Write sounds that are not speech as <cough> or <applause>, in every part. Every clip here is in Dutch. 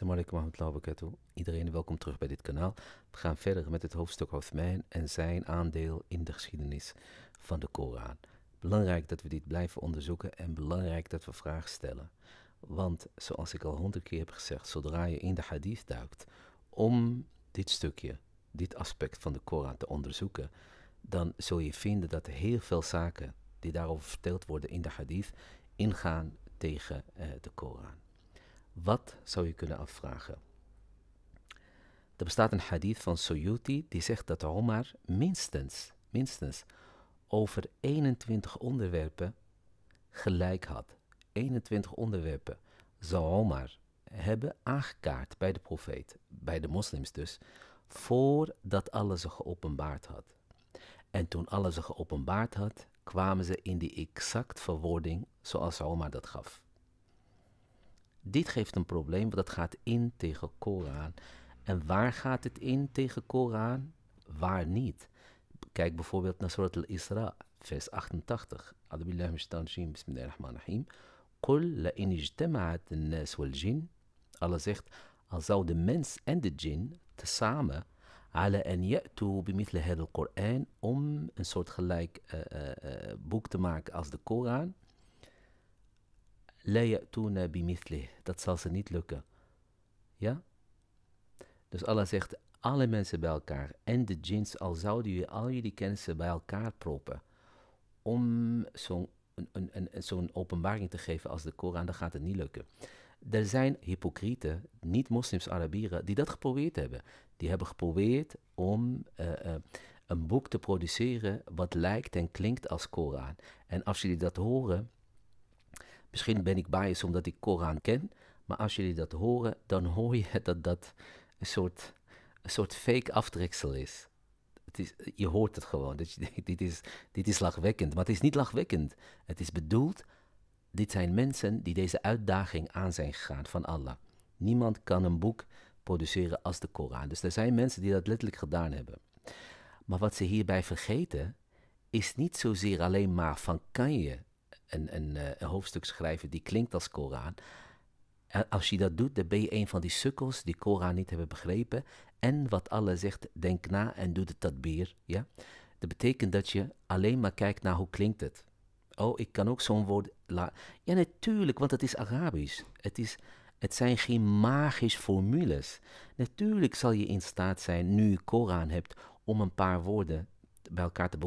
Assalamu alaikum wa rahmatullahi Iedereen welkom terug bij dit kanaal. We gaan verder met het hoofdstuk mijn en zijn aandeel in de geschiedenis van de Koran. Belangrijk dat we dit blijven onderzoeken en belangrijk dat we vragen stellen. Want zoals ik al honderd keer heb gezegd, zodra je in de hadith duikt om dit stukje, dit aspect van de Koran te onderzoeken, dan zul je vinden dat heel veel zaken die daarover verteld worden in de hadith ingaan tegen eh, de Koran. Wat zou je kunnen afvragen? Er bestaat een hadith van Suyuti die zegt dat Omar minstens, minstens over 21 onderwerpen gelijk had. 21 onderwerpen zou Omar hebben aangekaart bij de profeet, bij de moslims dus, voordat Allah ze geopenbaard had. En toen Allah ze geopenbaard had, kwamen ze in die exact verwoording zoals Omar dat gaf. Dit geeft een probleem, want dat gaat in tegen Koran. En waar gaat het in tegen Koran? Waar niet? Kijk bijvoorbeeld naar Surat al-Isra, vers 88. bismillahirrahmanirrahim. Qul la in nas wal jin. Allah zegt, al zou de mens en de jin tezamen ala en ya'tu hadha al-Qur'an om een soort gelijk eh, eh, eh, boek te maken als de Koran La bimithli. Dat zal ze niet lukken. Ja? Dus Allah zegt, alle mensen bij elkaar en de jins al zouden jullie al jullie kennissen bij elkaar proppen, om zo'n een, een, een, openbaring te geven als de Koran, dan gaat het niet lukken. Er zijn hypocrieten, niet-moslims Arabieren, die dat geprobeerd hebben. Die hebben geprobeerd om eh, eh, een boek te produceren wat lijkt en klinkt als Koran. En als jullie dat horen, Misschien ben ik biased omdat ik Koran ken, maar als jullie dat horen, dan hoor je <laughs> dat dat een soort, een soort fake aftreksel is. Het is. Je hoort het gewoon. Dat je, <laughs> denkt, dit, is, dit is lachwekkend, maar het is niet lachwekkend. Het is bedoeld, dit zijn mensen die deze uitdaging aan zijn gegaan van Allah. Niemand kan een boek produceren als de Koran. Dus er zijn mensen die dat letterlijk gedaan hebben. Maar wat ze hierbij vergeten, is niet zozeer alleen maar van kan je een, een, eh, een hoofdstuk schrijven die klinkt als Koran. En als je dat doet, dan ben je een van die sukkels die Koran niet hebben begrepen. En wat Allah zegt, denk na en doe de tadbir. Ja? Dat betekent dat je alleen maar kijkt naar hoe klinkt het. Oh, ik kan ook zo'n woord Ja, natuurlijk, want het is Arabisch. Het, is, het zijn geen magische formules. Natuurlijk zal je in staat zijn, nu je Koran hebt, om een paar woorden bij elkaar te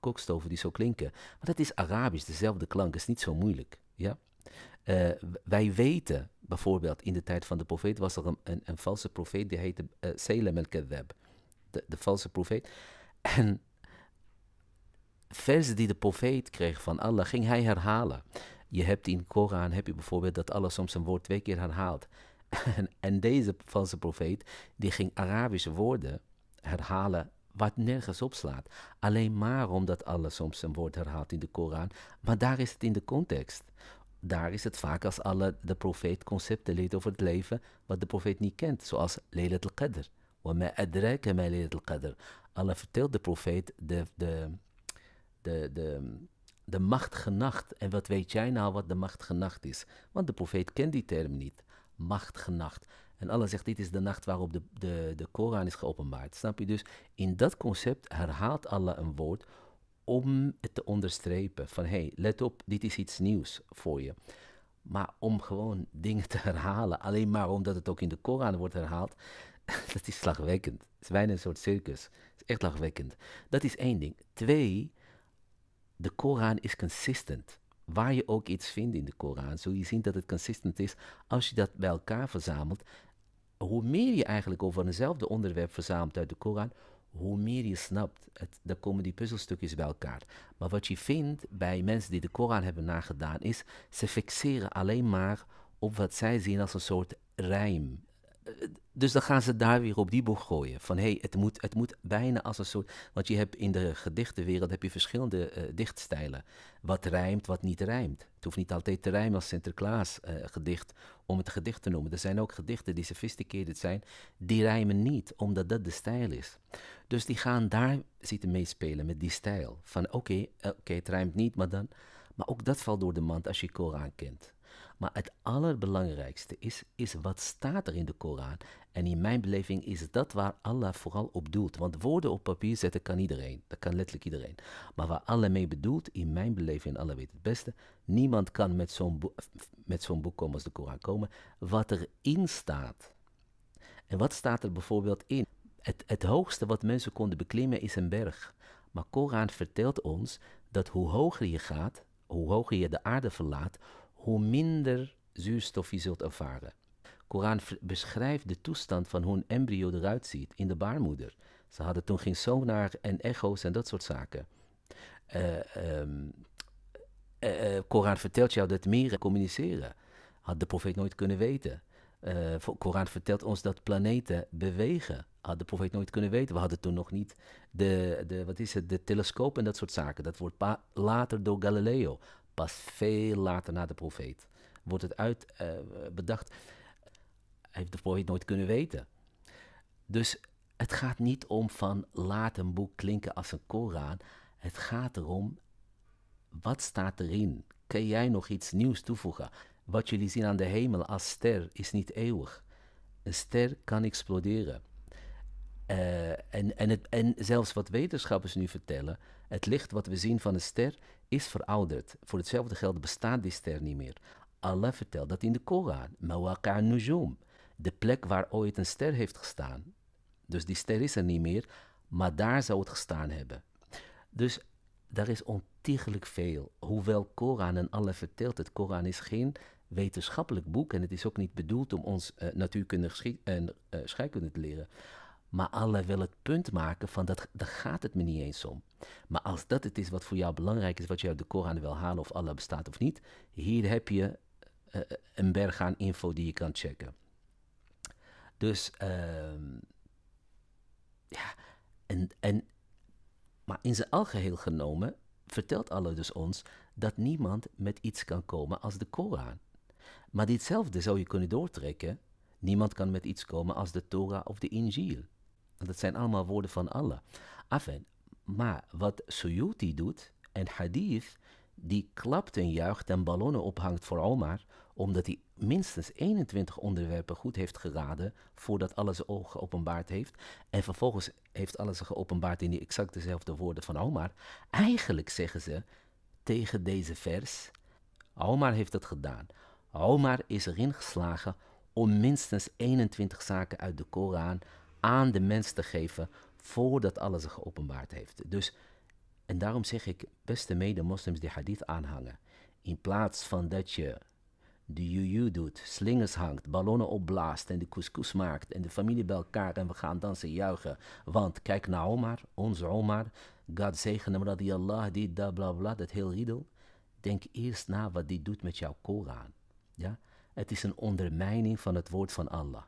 kokstoven die zo klinken. Maar dat is Arabisch, dezelfde klank, is niet zo moeilijk. Ja? Eh, wij weten bijvoorbeeld, in de tijd van de profeet was er een, een, valse profeet, die heette uh, Salem el-Kadhab, de, de valse profeet. En versen die de profeet kreeg van Allah, ging hij herhalen. Je hebt in Koran, heb je bijvoorbeeld dat Allah soms een woord twee keer herhaalt. <laughs> En, en, deze valse profeet, die ging Arabische woorden herhalen wat nergens opslaat. Alleen maar omdat Allah soms een woord herhaalt in de Koran. Maar daar is het in de context. Daar is het vaak als Allah de profeet concepten leert over het leven wat de profeet niet kent. Zoals Lelet al-Qadr. adraka ma al-Qadr. Allah vertelt de profeet de, de, de, de, de machtige nacht. En wat weet jij nou wat de machtige nacht is? Want de profeet kent die term niet. Machtige nacht. En Allah zegt, dit is de nacht waarop de, de, de Koran is geopenbaard. Snap je? Dus in dat concept herhaalt Allah een woord om het te onderstrepen. Van hé, hey, let op, dit is iets nieuws voor je. Maar om gewoon dingen te herhalen, alleen maar omdat het ook in de Koran wordt herhaald, <laughs> dat is slagwekkend. Het is bijna een soort circus. Het is echt slagwekkend. Dat is één ding. Twee, de Koran is consistent. Waar je ook iets vindt in de Koran, zul je zien dat het consistent is als je dat bij elkaar verzamelt hoe meer je eigenlijk over eenzelfde onderwerp verzamelt uit de Koran, hoe meer je snapt, het, dan komen die puzzelstukjes bij elkaar. Maar wat je vindt bij mensen die de Koran hebben nagedaan, is ze fixeren alleen maar op wat zij zien als een soort rijm dus dan gaan ze daar weer op die boeg gooien. Van hé, hey, het, moet, het moet bijna als een soort. Want je hebt in de gedichtenwereld heb je verschillende eh, dichtstijlen. Wat rijmt, wat niet rijmt. Het hoeft niet altijd te rijmen als Sinterklaas eh, gedicht om het gedicht te noemen. Er zijn ook gedichten die sophisticated zijn, die rijmen niet, omdat dat de stijl is. Dus die gaan daar zitten meespelen met die stijl. Van oké, eh, oké, het rijmt niet, maar dan. Maar ook dat valt door de mand als je Koran kent. Maar het allerbelangrijkste is, is wat staat er in de Koran. En in mijn beleving is dat waar Allah vooral op doelt. Want woorden op papier zetten kan iedereen. Dat kan letterlijk iedereen. Maar waar Allah mee bedoelt, in mijn beleving, en Allah weet het beste, niemand kan met zo'n, met zo'n boek komen als de Koran komen. Wat erin staat. En wat staat er bijvoorbeeld in? Het, het hoogste wat mensen konden beklimmen is een berg. Maar Koran vertelt ons dat hoe hoger je gaat, hoe hoger je de aarde verlaat, hoe minder zuurstof je zult ervaren. Koran beschrijft de toestand van hoe een embryo eruit ziet in de baarmoeder. Ze hadden toen geen sonar en echo's en dat soort zaken. Eh, ehm, eh, eh, Koran vertelt jou dat meren communiceren. Had de profeet nooit kunnen weten. Koran vertelt ons dat planeten bewegen. Had de profeet nooit kunnen weten. We hadden toen nog niet de, de, wat is het, de telescoop en dat soort zaken. Dat wordt later door Galileo. Pas veel later na de profeet wordt het uit uh, bedacht. Heeft de profeet nooit kunnen weten. Dus het gaat niet om van laat een boek klinken als een Koran. Het gaat erom, wat staat erin? Kun jij nog iets nieuws toevoegen? Wat jullie zien aan de hemel als ster is niet eeuwig. Een ster kan exploderen. Eh, en, en, het, en zelfs wat wetenschappers nu vertellen, het licht wat we zien van een ster is verouderd. Voor hetzelfde geld bestaat die ster niet meer. Allah vertelt dat in de Koran. nujum. De plek waar ooit een ster heeft gestaan. Dus die ster is er niet meer, maar daar zou het gestaan hebben. Dus daar is ontiegelijk veel. Hoewel Koran en Allah vertelt het, Koran is geen wetenschappelijk boek en het is ook niet bedoeld om ons eh, natuurkunde en uh, scheikunde te leren. Maar Allah wil het punt maken van dat, daar gaat het me niet eens om. Maar als dat het is wat voor jou belangrijk is, wat je uit de Koran wil halen, of Allah bestaat of niet, hier heb je eh, eh, een berg aan info die je kan checken. Dus, ehm, ja, en, en, maar in zijn algeheel genomen vertelt Allah dus ons dat niemand met iets kan komen als de Koran. Maar ditzelfde zou je kunnen doortrekken. Niemand kan met iets komen als de Torah of de Injil. Want dat zijn allemaal woorden van Allah. Afijn, maar wat Suyuti doet en Hadith, die klapt en juicht en ballonnen ophangt voor Omar, omdat hij minstens 21 onderwerpen goed heeft geraden voordat Allah zijn ogen geopenbaard heeft. En vervolgens heeft Allah ze geopenbaard in die exact dezelfde woorden van Omar. Eigenlijk zeggen ze tegen deze vers, Omar heeft het gedaan. Omar is erin geslagen om minstens 21 zaken uit de Koran aan de mens te geven voordat Allah geopenbaard heeft. Dus, en daarom zeg ik, beste mede-moslims die hadith aanhangen, in plaats van dat je de juju doet, slingers hangt, ballonnen opblaast en de couscous maakt en de familie bij elkaar en we gaan dansen juichen. Want kijk naar Omar, onze Omar, God zegen hem radiallah, die da bla bla, dat heel riedel. Denk eerst na wat die doet met jouw Koran. Ja? Het is een ondermijning van het woord van Allah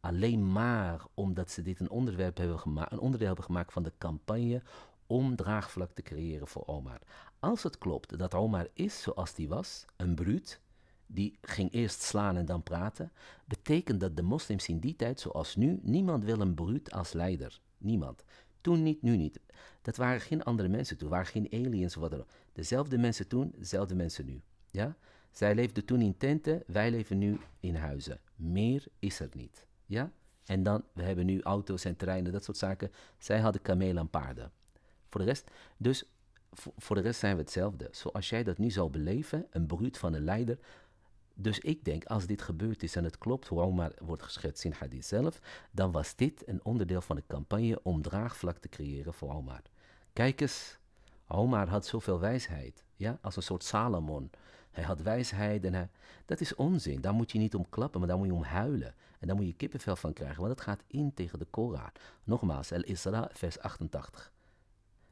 alleen maar omdat ze dit een, onderwerp hebben gemaakt, een onderdeel hebben gemaakt van de campagne om draagvlak te creëren voor Omar. Als het klopt dat Omar is zoals die was, een bruut, die ging eerst slaan en dan praten, betekent dat de moslims in die tijd, zoals nu, niemand wil een bruut als leider. Niemand. Toen niet, nu niet. Dat waren geen andere mensen toen, waren geen aliens wat Dezelfde mensen toen, dezelfde mensen nu. Ja? Zij leefden toen in tenten, wij leven nu in huizen. Meer is er niet. Ja? En dan, we hebben nu auto's en terreinen, dat soort zaken. Zij hadden kamelen en paarden. Voor de rest, dus voor, de rest zijn we hetzelfde. Zoals jij dat nu zou beleven, een bruut van een leider, dus ik denk, als dit gebeurd is en het klopt, hoe Omar wordt geschetst in Hadith zelf, dan was dit een onderdeel van de campagne om draagvlak te creëren voor Omar. Kijk eens, Omar had zoveel wijsheid, ja, als een soort Salomon. Hij had wijsheid en hij, dat is onzin, daar moet je niet om klappen, maar daar moet je om huilen. En daar moet je kippenvel van krijgen, want het gaat in tegen de Koran. Nogmaals, Al-Isra, vers 88.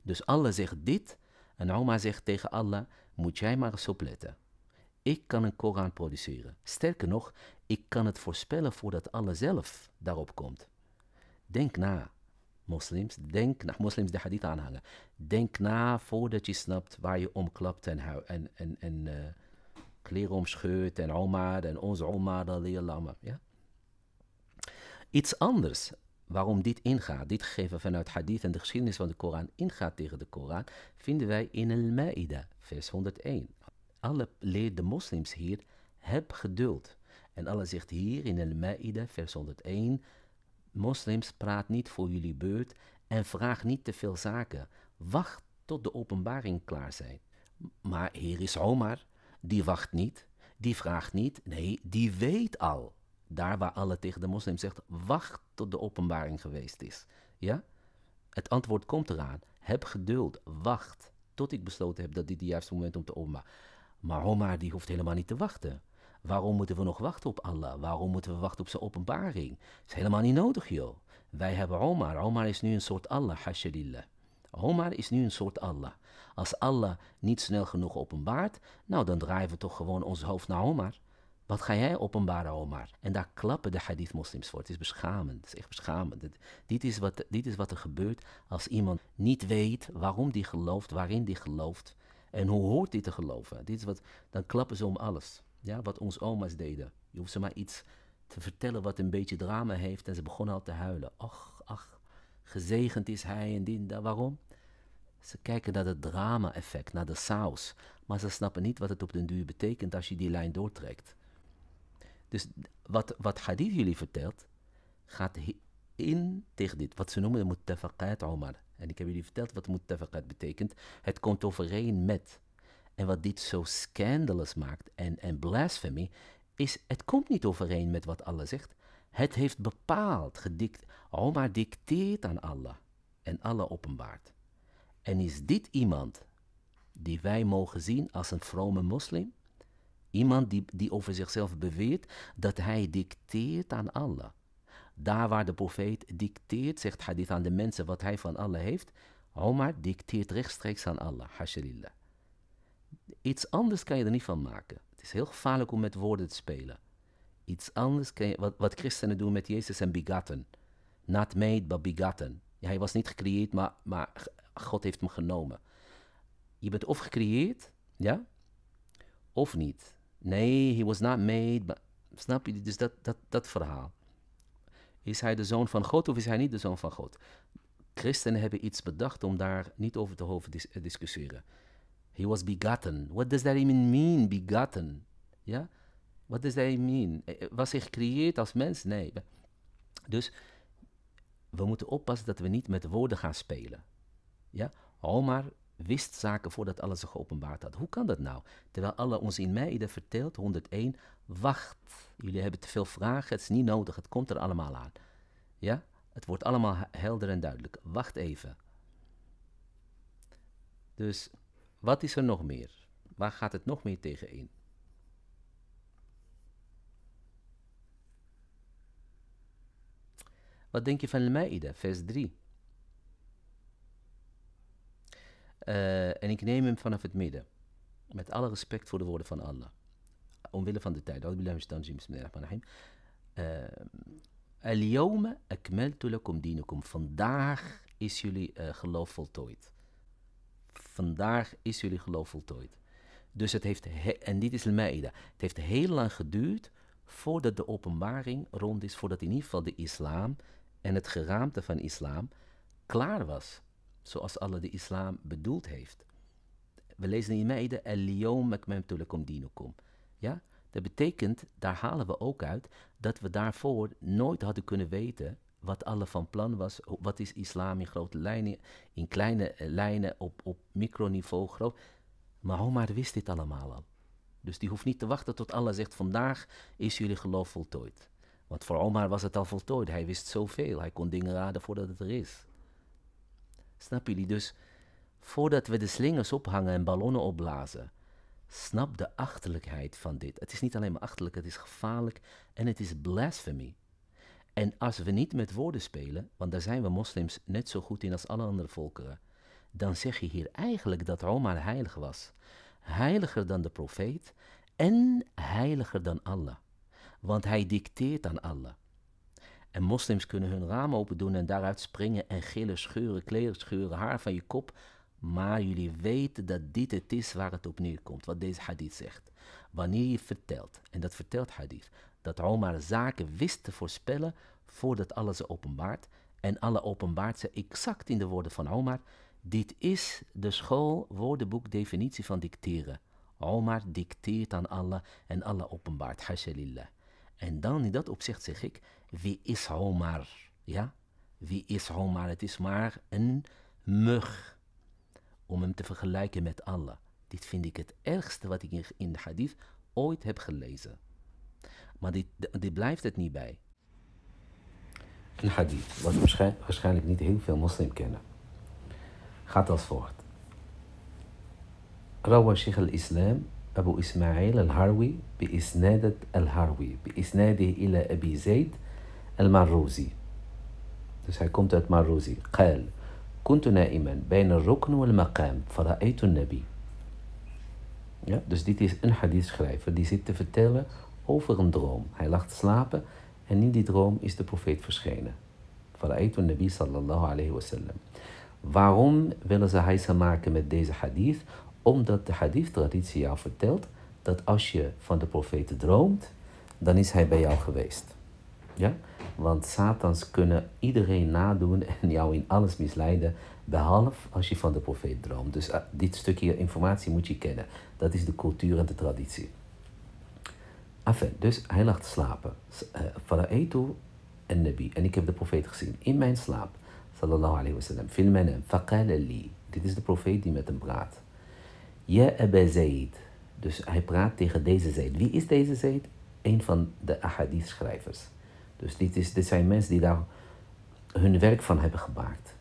Dus Allah zegt dit en Omar zegt tegen Allah, moet jij maar eens opletten. Ik kan een Koran produceren. Sterker nog, ik kan het voorspellen voordat Allah zelf daarop komt. Denk na, moslims. Denk na, moslims de hadith aanhangen. Denk na voordat je snapt waar je omklapt en, en, en, en uh, kleren omscheurt. En Omar en onze Omar, Allah. Ja? Iets anders waarom dit ingaat, dit gegeven vanuit hadith en de geschiedenis van de Koran ingaat tegen de Koran, vinden wij in Al-Ma'ida, vers 101. Alle leert de moslims hier, heb geduld. En Allah zegt hier in Al-Ma'ida, vers 101, moslims praat niet voor jullie beurt en vraag niet te veel zaken. Wacht tot de openbaring klaar zijn. Maar hier is Omar, die wacht niet, die vraagt niet, nee, die weet al. Daar waar Allah tegen de moslim zegt, wacht tot de openbaring geweest is. Ja? Het antwoord komt eraan. Heb geduld, wacht tot ik besloten heb dat dit het juiste moment om te openbaren. Maar Omar die hoeft helemaal niet te wachten. Waarom moeten we nog wachten op Allah? Waarom moeten we wachten op zijn openbaring? Dat is helemaal niet nodig, joh. Wij hebben Omar. Omar is nu een soort Allah, hashalillah. Omar is nu een soort Allah. Als Allah niet snel genoeg openbaart, nou dan draaien we toch gewoon ons hoofd naar Omar. Wat ga jij openbaren, Omar? En daar klappen de hadith-moslims voor. Het is beschamend. Het is echt beschamend. dit, is wat, dit is wat er gebeurt als iemand niet weet waarom die gelooft, waarin die gelooft. En hoe hoort die te geloven? Dit is wat, dan klappen ze om alles. Ja, wat onze oma's deden. Je hoeft ze maar iets te vertellen wat een beetje drama heeft. En ze begonnen al te huilen. Ach, ach, gezegend is hij en die en Waarom? Ze kijken naar het drama-effect, naar de saus. Maar ze snappen niet wat het op den duur betekent als je die lijn doortrekt. Dus wat, wat hadith jullie vertelt, gaat in tegen dit. Wat ze noemen de muttafaqat Omar. En ik heb jullie verteld wat muttafaqat betekent. Het komt overeen met. En wat dit zo scandalous maakt en, en blasphemy, is het komt niet overeen met wat Allah zegt. Het heeft bepaald, gedikt. Omar dicteert aan Allah en Allah openbaart. En is dit iemand die wij mogen zien als een vrome moslim? Iemand die, die over zichzelf beweert dat hij dicteert aan Allah. Daar waar de profeet dicteert, zegt hadith aan de mensen wat hij van Allah heeft, Omar dicteert rechtstreeks aan Allah, hashalillah. Iets anders kan je er niet van maken. Het is heel gevaarlijk om met woorden te spelen. Iets anders kan je, wat, wat christenen doen met Jezus en begatten. Not made, but begatten. hij was niet gecreëerd, maar, maar God heeft hem genomen. Je bent of gecreëerd, ja, of niet. Nee, he was not made. But, snap je? Dus dat, dat, dat verhaal. Is hij de zoon van God of is hij niet de zoon van God? Christenen hebben iets bedacht om daar niet over te hoeven dis eh, discussiëren. He was begotten. What does that even mean, begotten? Ja? What does that mean? Eh, eh, was hij gecreëerd als mens? Nee. Dus we moeten oppassen dat we niet met woorden gaan spelen. Ja? Omar wist zaken voordat alles zich geopenbaard had. Hoe kan dat nou? Terwijl Allah ons in Meide vertelt, 101, wacht, jullie hebben te veel vragen, het is niet nodig, het komt er allemaal aan. Ja, het wordt allemaal helder en duidelijk. Wacht even. Dus wat is er nog meer? Waar gaat het nog meer tegen in? Wat denk je van al vers 3? Eh, en ik neem hem vanaf het midden. Met alle respect voor de woorden van Allah. Omwille van de tijd. Eh, al-yawma akmaltu lakum dinukum. Vandaag is jullie eh, geloof voltooid. Vandaag is jullie geloof voltooid. Dus het heeft, en dit is al het heeft heel lang geduurd voordat de openbaring rond is, voordat in ieder geval de islam en het geraamte van islam klaar was zoals Allah de islam bedoeld heeft. We lezen in Meide, el dinukum. Ja, dat betekent, daar halen we ook uit, dat we daarvoor nooit hadden kunnen weten wat Allah van plan was. Wat is islam in grote lijnen, in kleine eh, lijnen, op, op microniveau, groot. Maar Omar wist dit allemaal al. Dus die hoeft niet te wachten tot Allah zegt, vandaag is jullie geloof voltooid. Want voor Omar was het al voltooid. Hij wist zoveel. Hij kon dingen raden voordat het er is. Snap jullie? Dus voordat we de slingers ophangen en ballonnen opblazen, snap de achterlijkheid van dit. Het is niet alleen maar achterlijk, het is gevaarlijk en het is blasphemy. En als we niet met woorden spelen, want daar zijn we moslims net zo goed in als alle andere volkeren, dan zeg je hier eigenlijk dat Omar heilig was. Heiliger dan de profeet en heiliger dan Allah. Want hij dicteert aan Allah. En moslims kunnen hun raam open doen en daaruit springen en gillen, scheuren, kleren scheuren, haar van je kop. Maar jullie weten dat dit het is waar het op neerkomt, wat deze hadith zegt. Wanneer je vertelt, en dat vertelt hadith, dat Omar zaken wist te voorspellen voordat alles openbaart. En Allah openbaart ze exact in de woorden van Omar. Dit is de school woordenboek definitie van dicteren. Omar dicteert aan Allah en Allah openbaart. Hashalillah. En dan in dat opzicht zeg ik, wie is Homar? Ja, wie is Homar? Het is maar een mug. Om hem te vergelijken met Allah. Dit vind ik het ergste wat ik in de hadith ooit heb gelezen. Maar dit, dit blijft het niet bij. Een hadith, wat waarschijnlijk niet heel veel moslim kennen, gaat als volgt. روى al-Islam. أبو إسماعيل الهروي بإسنادة الهروي بإسناده إلى أبي زيد المعروزي Dus hij komt uit Maruzi. قال كنت نائما بين الركن والمقام فرأيت النبي ja, Dus dit is een hadith-schrijver die zit te vertellen over een droom. Hij lag te slapen en in die droom is de profeet verschenen. فرأيت النبي sallallahu alayhi sallam Waarom willen ze heisa maken met deze hadith? Omdat de hadith-traditie jou vertelt dat als je van de profeet droomt, dan is hij bij jou geweest. Ja? Want Satans kunnen iedereen nadoen en jou in alles misleiden, behalve als je van de profeet droomt. Dus eh, dit stukje informatie moet je kennen. Dat is de cultuur en de traditie. Enfin, dus hij lag te slapen. en eh, Nabi. En ik heb de profeet gezien in mijn slaap. Sallallahu alayhi wa sallam. Fil manam. li. Dit is de profeet die met hem praat. Je Ebbe Zaid. Dus hij praat tegen deze zeid. Wie is deze zeid? Een van de ahadith schrijvers. Dus dit, is, zijn mensen die daar hun werk van hebben gemaakt.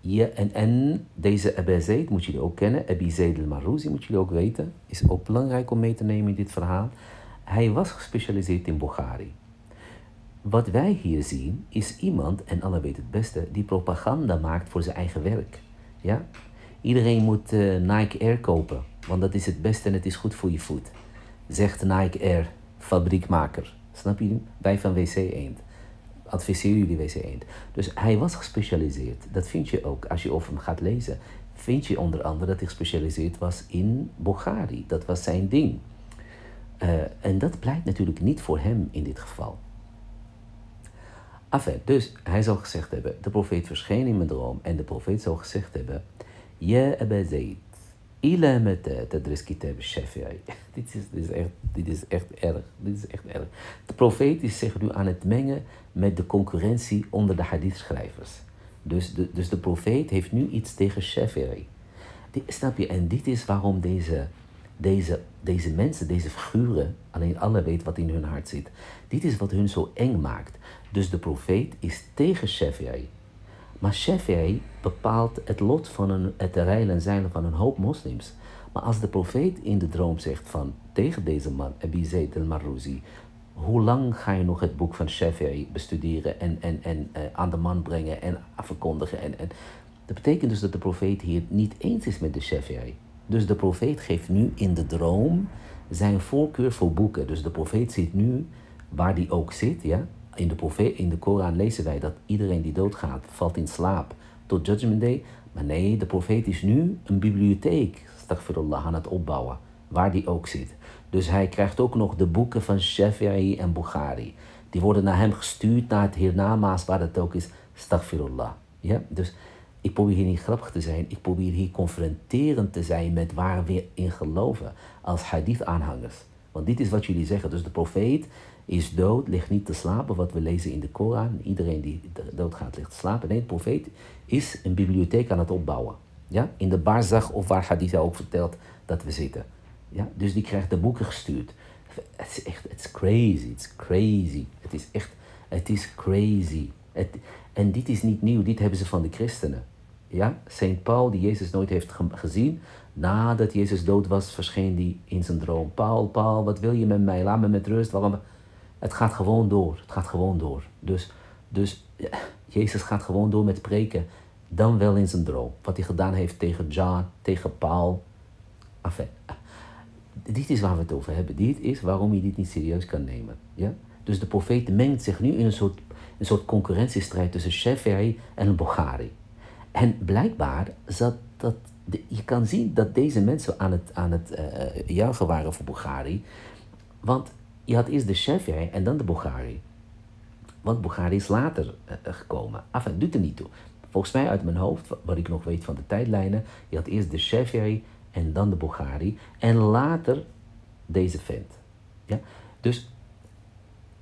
Je en, en deze Ebbe Zaid moet jullie ook kennen. Abi Zaid al-Marouzi moet jullie ook weten. Is ook belangrijk om mee te nemen in dit verhaal. Hij was gespecialiseerd in Bukhari. Wat wij hier zien is iemand, en alle weet het beste, die propaganda maakt voor zijn eigen werk. Ja? Iedereen moet eh, Nike Air kopen, want dat is het beste en het is goed voor je voet. Zegt Nike Air, fabriekmaker. Snap je? Wij van WC Eend. adviseer jullie WC Eend. Dus hij was gespecialiseerd. Dat vind je ook als je over hem gaat lezen. Vind je onder andere dat hij gespecialiseerd was in Bulgari. Dat was zijn ding. Eh, en dat blijkt natuurlijk niet voor hem in dit geval. Enfin, dus hij zal gezegd hebben, de profeet verscheen in mijn droom en de profeet zal gezegd hebben, ja Aba Zaid, ila meta tadris kitab shafi'i. dit, is, is echt, dit is echt erg, dit is echt erg. De profeet is zich nu aan het mengen met de concurrentie onder de hadithschrijvers. Dus de, dus de profeet heeft nu iets tegen Shafi'i. Die, snap je? En dit is waarom deze, deze, deze mensen, deze figuren, alleen Allah weet wat in hun hart zit. Dit is wat hun zo eng maakt. Dus de profeet is tegen Shafi'i. Maar Shafi'i bepaalt het lot van een, het reilen en zeilen van een hoop moslims. Maar als de profeet in de droom zegt van tegen deze man, Abi Zayd al-Marruzi, hoe lang ga je nog het boek van Shafi'i bestuderen en, en, en eh, aan de man brengen en verkondigen? En, en... Dat betekent dus dat de profeet hier niet eens is met de Shafi'i. Dus de profeet geeft nu in de droom zijn voorkeur voor boeken. Dus de profeet zit nu waar die ook zit, ja, in de, profeet, in de Koran lezen wij dat iedereen die doodgaat valt in slaap tot Judgment Day. Maar nee, de profeet is nu een bibliotheek, Allah aan het opbouwen, waar die ook zit. Dus hij krijgt ook nog de boeken van Shafi'i en Bukhari. Die worden naar hem gestuurd, naar het hiernamaas, waar dat ook is, Staghfirullah. Ja? Dus ik probeer hier niet grappig te zijn, ik probeer hier confronterend te zijn met waar we in geloven als hadith-aanhangers. Want dit is wat jullie zeggen. Dus de profeet is dood, ligt niet te slapen. Wat we lezen in de Koran, iedereen die dood gaat ligt te slapen. Nee, de profeet is een bibliotheek aan het opbouwen. Ja? In de Barzag of waar Haditha ook vertelt dat we zitten. Ja? Dus die krijgt de boeken gestuurd. Het is echt, het is crazy, het is crazy. Het is echt, het is crazy. Het, en dit is niet nieuw, dit hebben ze van de christenen. Ja? Saint Paul, die Jezus nooit heeft gezien, nadat Jezus dood was, verscheen die in zijn droom. Paul, Paul, wat wil je met mij? Laat me met rust, waarom... Het gaat gewoon door. Het gaat gewoon door. Dus, dus Jezus gaat gewoon door met preken. Dan wel in zijn droom. Wat hij gedaan heeft tegen John, tegen Paul. Enfin, dit is waar we het over hebben. Dit is waarom je dit niet serieus kan nemen. Ja? Dus de profeet mengt zich nu in een soort, een soort concurrentiestrijd tussen Sheferi en Bokhari. En blijkbaar zat dat. Je kan zien dat deze mensen aan het, aan het uh, eh, eh, juichen waren voor Bulgari, Want je had eerst de Shafi'i en dan de Bukhari. Want Bukhari is later eh, gekomen. Af en doet er niet toe. Volgens mij uit mijn hoofd, wat ik nog weet van de tijdlijnen, je had eerst de Shafi'i en dan de Bukhari. En later deze vent. Ja? Dus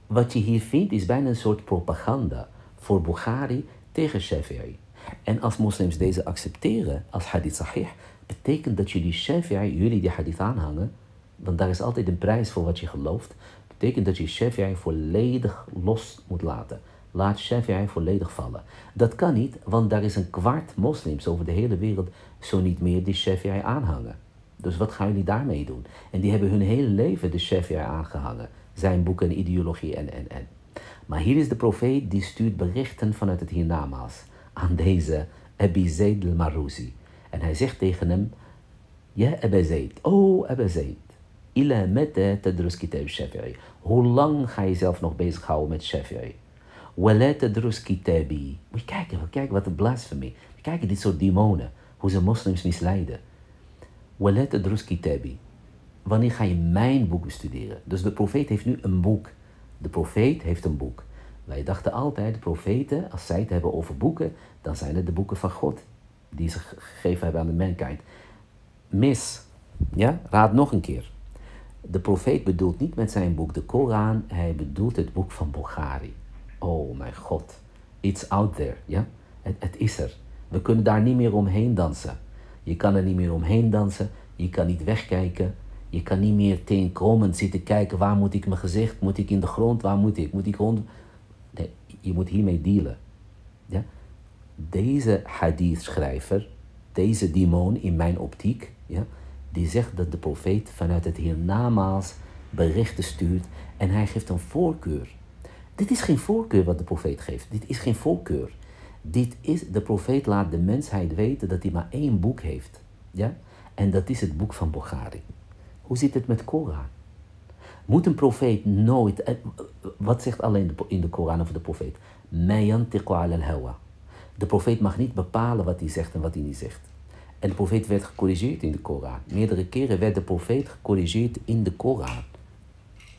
wat je hier vindt is bijna een soort propaganda voor Bukhari tegen Shafi'i. En als moslims deze accepteren als hadith sahih, betekent dat jullie Shafi'i, jullie die hadith aanhangen, want daar is altijd een prijs voor wat je gelooft, betekent dat je Shafi'i volledig los moet laten. Laat Shafi'i volledig vallen. Dat kan niet, want daar is een kwart moslims over de hele wereld zo niet meer die Shafi'i aanhangen. Dus wat gaan jullie daarmee doen? En die hebben hun hele leven de Shafi'i aangehangen. Zijn boeken ideologie en, en, en. Maar hier is de profeet die stuurt berichten vanuit het hiernamaals aan deze Abi al-Maruzi. En hij zegt tegen hem, ja Abi Zaid, oh Abi ila mete tadrus kitab Shafi'i. Hoe lang ga je jezelf nog bezighouden met Shafi'i? Wala tadrus kitabi. Moet je kijken, kijk kijken wat een blasphemy. Kijk, kijken dit soort demonen, hoe ze moslims misleiden. Wala tadrus kitabi. Wanneer ga je mijn boek bestuderen? Dus de profeet heeft nu een boek. De profeet heeft een boek. Wij dachten altijd, de profeten, als zij het hebben over boeken, dan zijn het de boeken van God. Die ze gegeven hebben aan de mensheid. Mis. Ja? Raad nog een keer. De profeet bedoelt niet met zijn boek de Koran, hij bedoelt het boek van Bukhari. Oh mijn god, it's out there, ja? Het, het is er. We kunnen daar niet meer omheen dansen. Je kan er niet meer omheen dansen, je kan niet wegkijken, je kan niet meer tegenkomend zitten kijken waar moet ik mijn gezicht, moet ik in de grond, waar moet ik, moet ik rond. Nee, je moet hiermee dealen. Ja? Deze hadith-schrijver, deze demon in mijn optiek, ja, die zegt dat de profeet vanuit het hiernamaals berichten stuurt en hij geeft een voorkeur. Dit is geen voorkeur wat de profeet geeft. Dit is geen voorkeur. Dit is, de profeet laat de mensheid weten dat hij maar één boek heeft. Ja? En dat is het boek van Bokhari. Hoe zit het met Koran? Moet een profeet nooit... Eh, wat zegt alleen in de Koran over de profeet? De profeet mag niet bepalen wat hij zegt en wat hij niet zegt. En de profeet werd gecorrigeerd in de Koran. Meerdere keren werd de profeet gecorrigeerd in de Koran.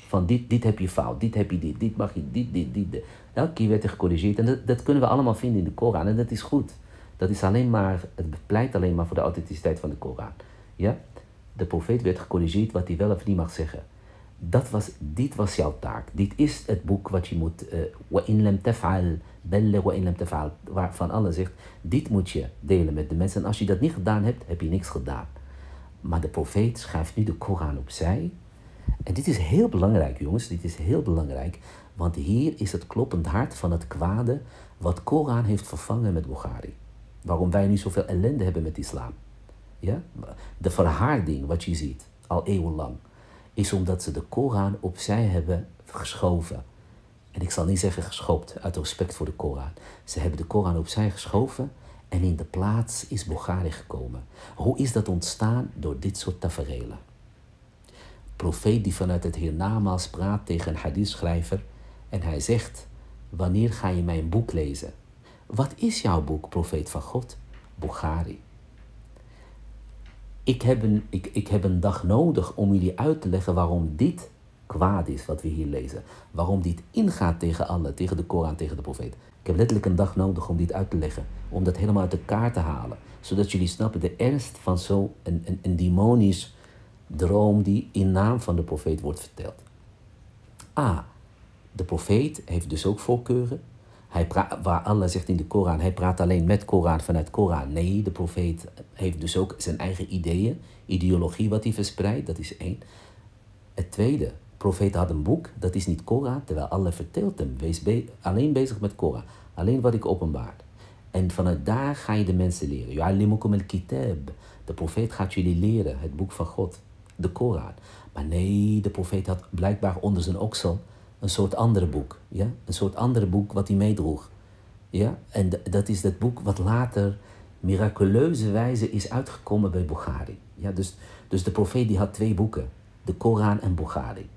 Van dit, dit heb je fout, dit heb je dit, dit mag je dit, dit, dit. dit. Elke keer werd hij gecorrigeerd. En dat, dat kunnen we allemaal vinden in de Koran. En dat is goed. Dat is alleen maar, het bepleit alleen maar voor de authenticiteit van de Koran. Ja? De profeet werd gecorrigeerd wat hij wel of niet mag zeggen dat was, dit was jouw taak. Dit is het boek wat je moet. Eh, Wa'in lam belle Waarvan Allah zegt: dit moet je delen met de mensen. En als je dat niet gedaan hebt, heb je niks gedaan. Maar de profeet schrijft nu de Koran opzij. En dit is heel belangrijk, jongens. Dit is heel belangrijk. Want hier is het kloppend hart van het kwade. wat Koran heeft vervangen met Bukhari. Waarom wij nu zoveel ellende hebben met islam. Ja? De verharding wat je ziet, al eeuwenlang is omdat ze de Koran opzij hebben geschoven. En ik zal niet zeggen geschopt, uit respect voor de Koran. Ze hebben de Koran opzij geschoven en in de plaats is Bukhari gekomen. Hoe is dat ontstaan? Door dit soort taferelen. Profeet die vanuit het hiernamaals praat tegen een hadithschrijver en hij zegt, wanneer ga je mijn boek lezen? Wat is jouw boek, profeet van God? Bukhari. Ik heb, een, ik, ik heb een dag nodig om jullie uit te leggen waarom dit kwaad is wat we hier lezen. Waarom dit ingaat tegen Allah, tegen de Koran, tegen de profeet. Ik heb letterlijk een dag nodig om dit uit te leggen. Om dat helemaal uit elkaar te halen. Zodat jullie snappen de ernst van zo'n een, een, demonisch droom die in naam van de profeet wordt verteld. A. Ah, de profeet heeft dus ook voorkeuren. Hij praat, waar Allah zegt in de Koran, hij praat alleen met Koran vanuit Koran. Nee, de profeet heeft dus ook zijn eigen ideeën, ideologie wat hij verspreidt, dat is één. Het tweede, profeet had een boek, dat is niet Koran, terwijl Allah vertelt hem, wees alleen bezig met Koran, alleen wat ik openbaar. En vanuit daar ga je de mensen leren. limukum al-kitab. De profeet gaat jullie leren, het boek van God, de Koran. Maar nee, de profeet had blijkbaar onder zijn oksel een soort andere boek. Ja? Een soort andere boek wat hij meedroeg. Ja? En dat is dat boek wat later miraculeuze wijze is uitgekomen bij Bukhari. Ja? Dus, dus de profeet die had twee boeken, de Koran en Bukhari.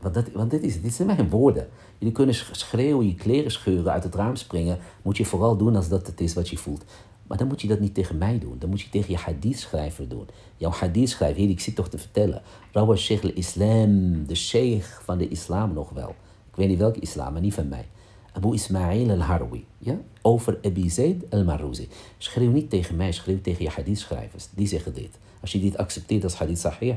Want, dat, want dit, is, dit zijn mijn woorden. Jullie kunnen schreeuwen, je kleren scheuren, uit het raam springen. Moet je vooral doen als dat het is wat je voelt. Maar dan moet je dat niet tegen mij doen. Dan moet je tegen je hadithschrijver doen. Jouw hadithschrijver, hier, ik zit toch te vertellen. Rawa Sheikh al-Islam, de sheikh van de islam nog wel. Ik weet niet welke islam, maar niet van mij. Abu Ismail al-Harwi, ja? over Abi Zaid al-Maruzi. Schreeuw niet tegen mij, schreeuw tegen je hadithschrijvers. Die zeggen dit. Als je dit accepteert als hadith sahih,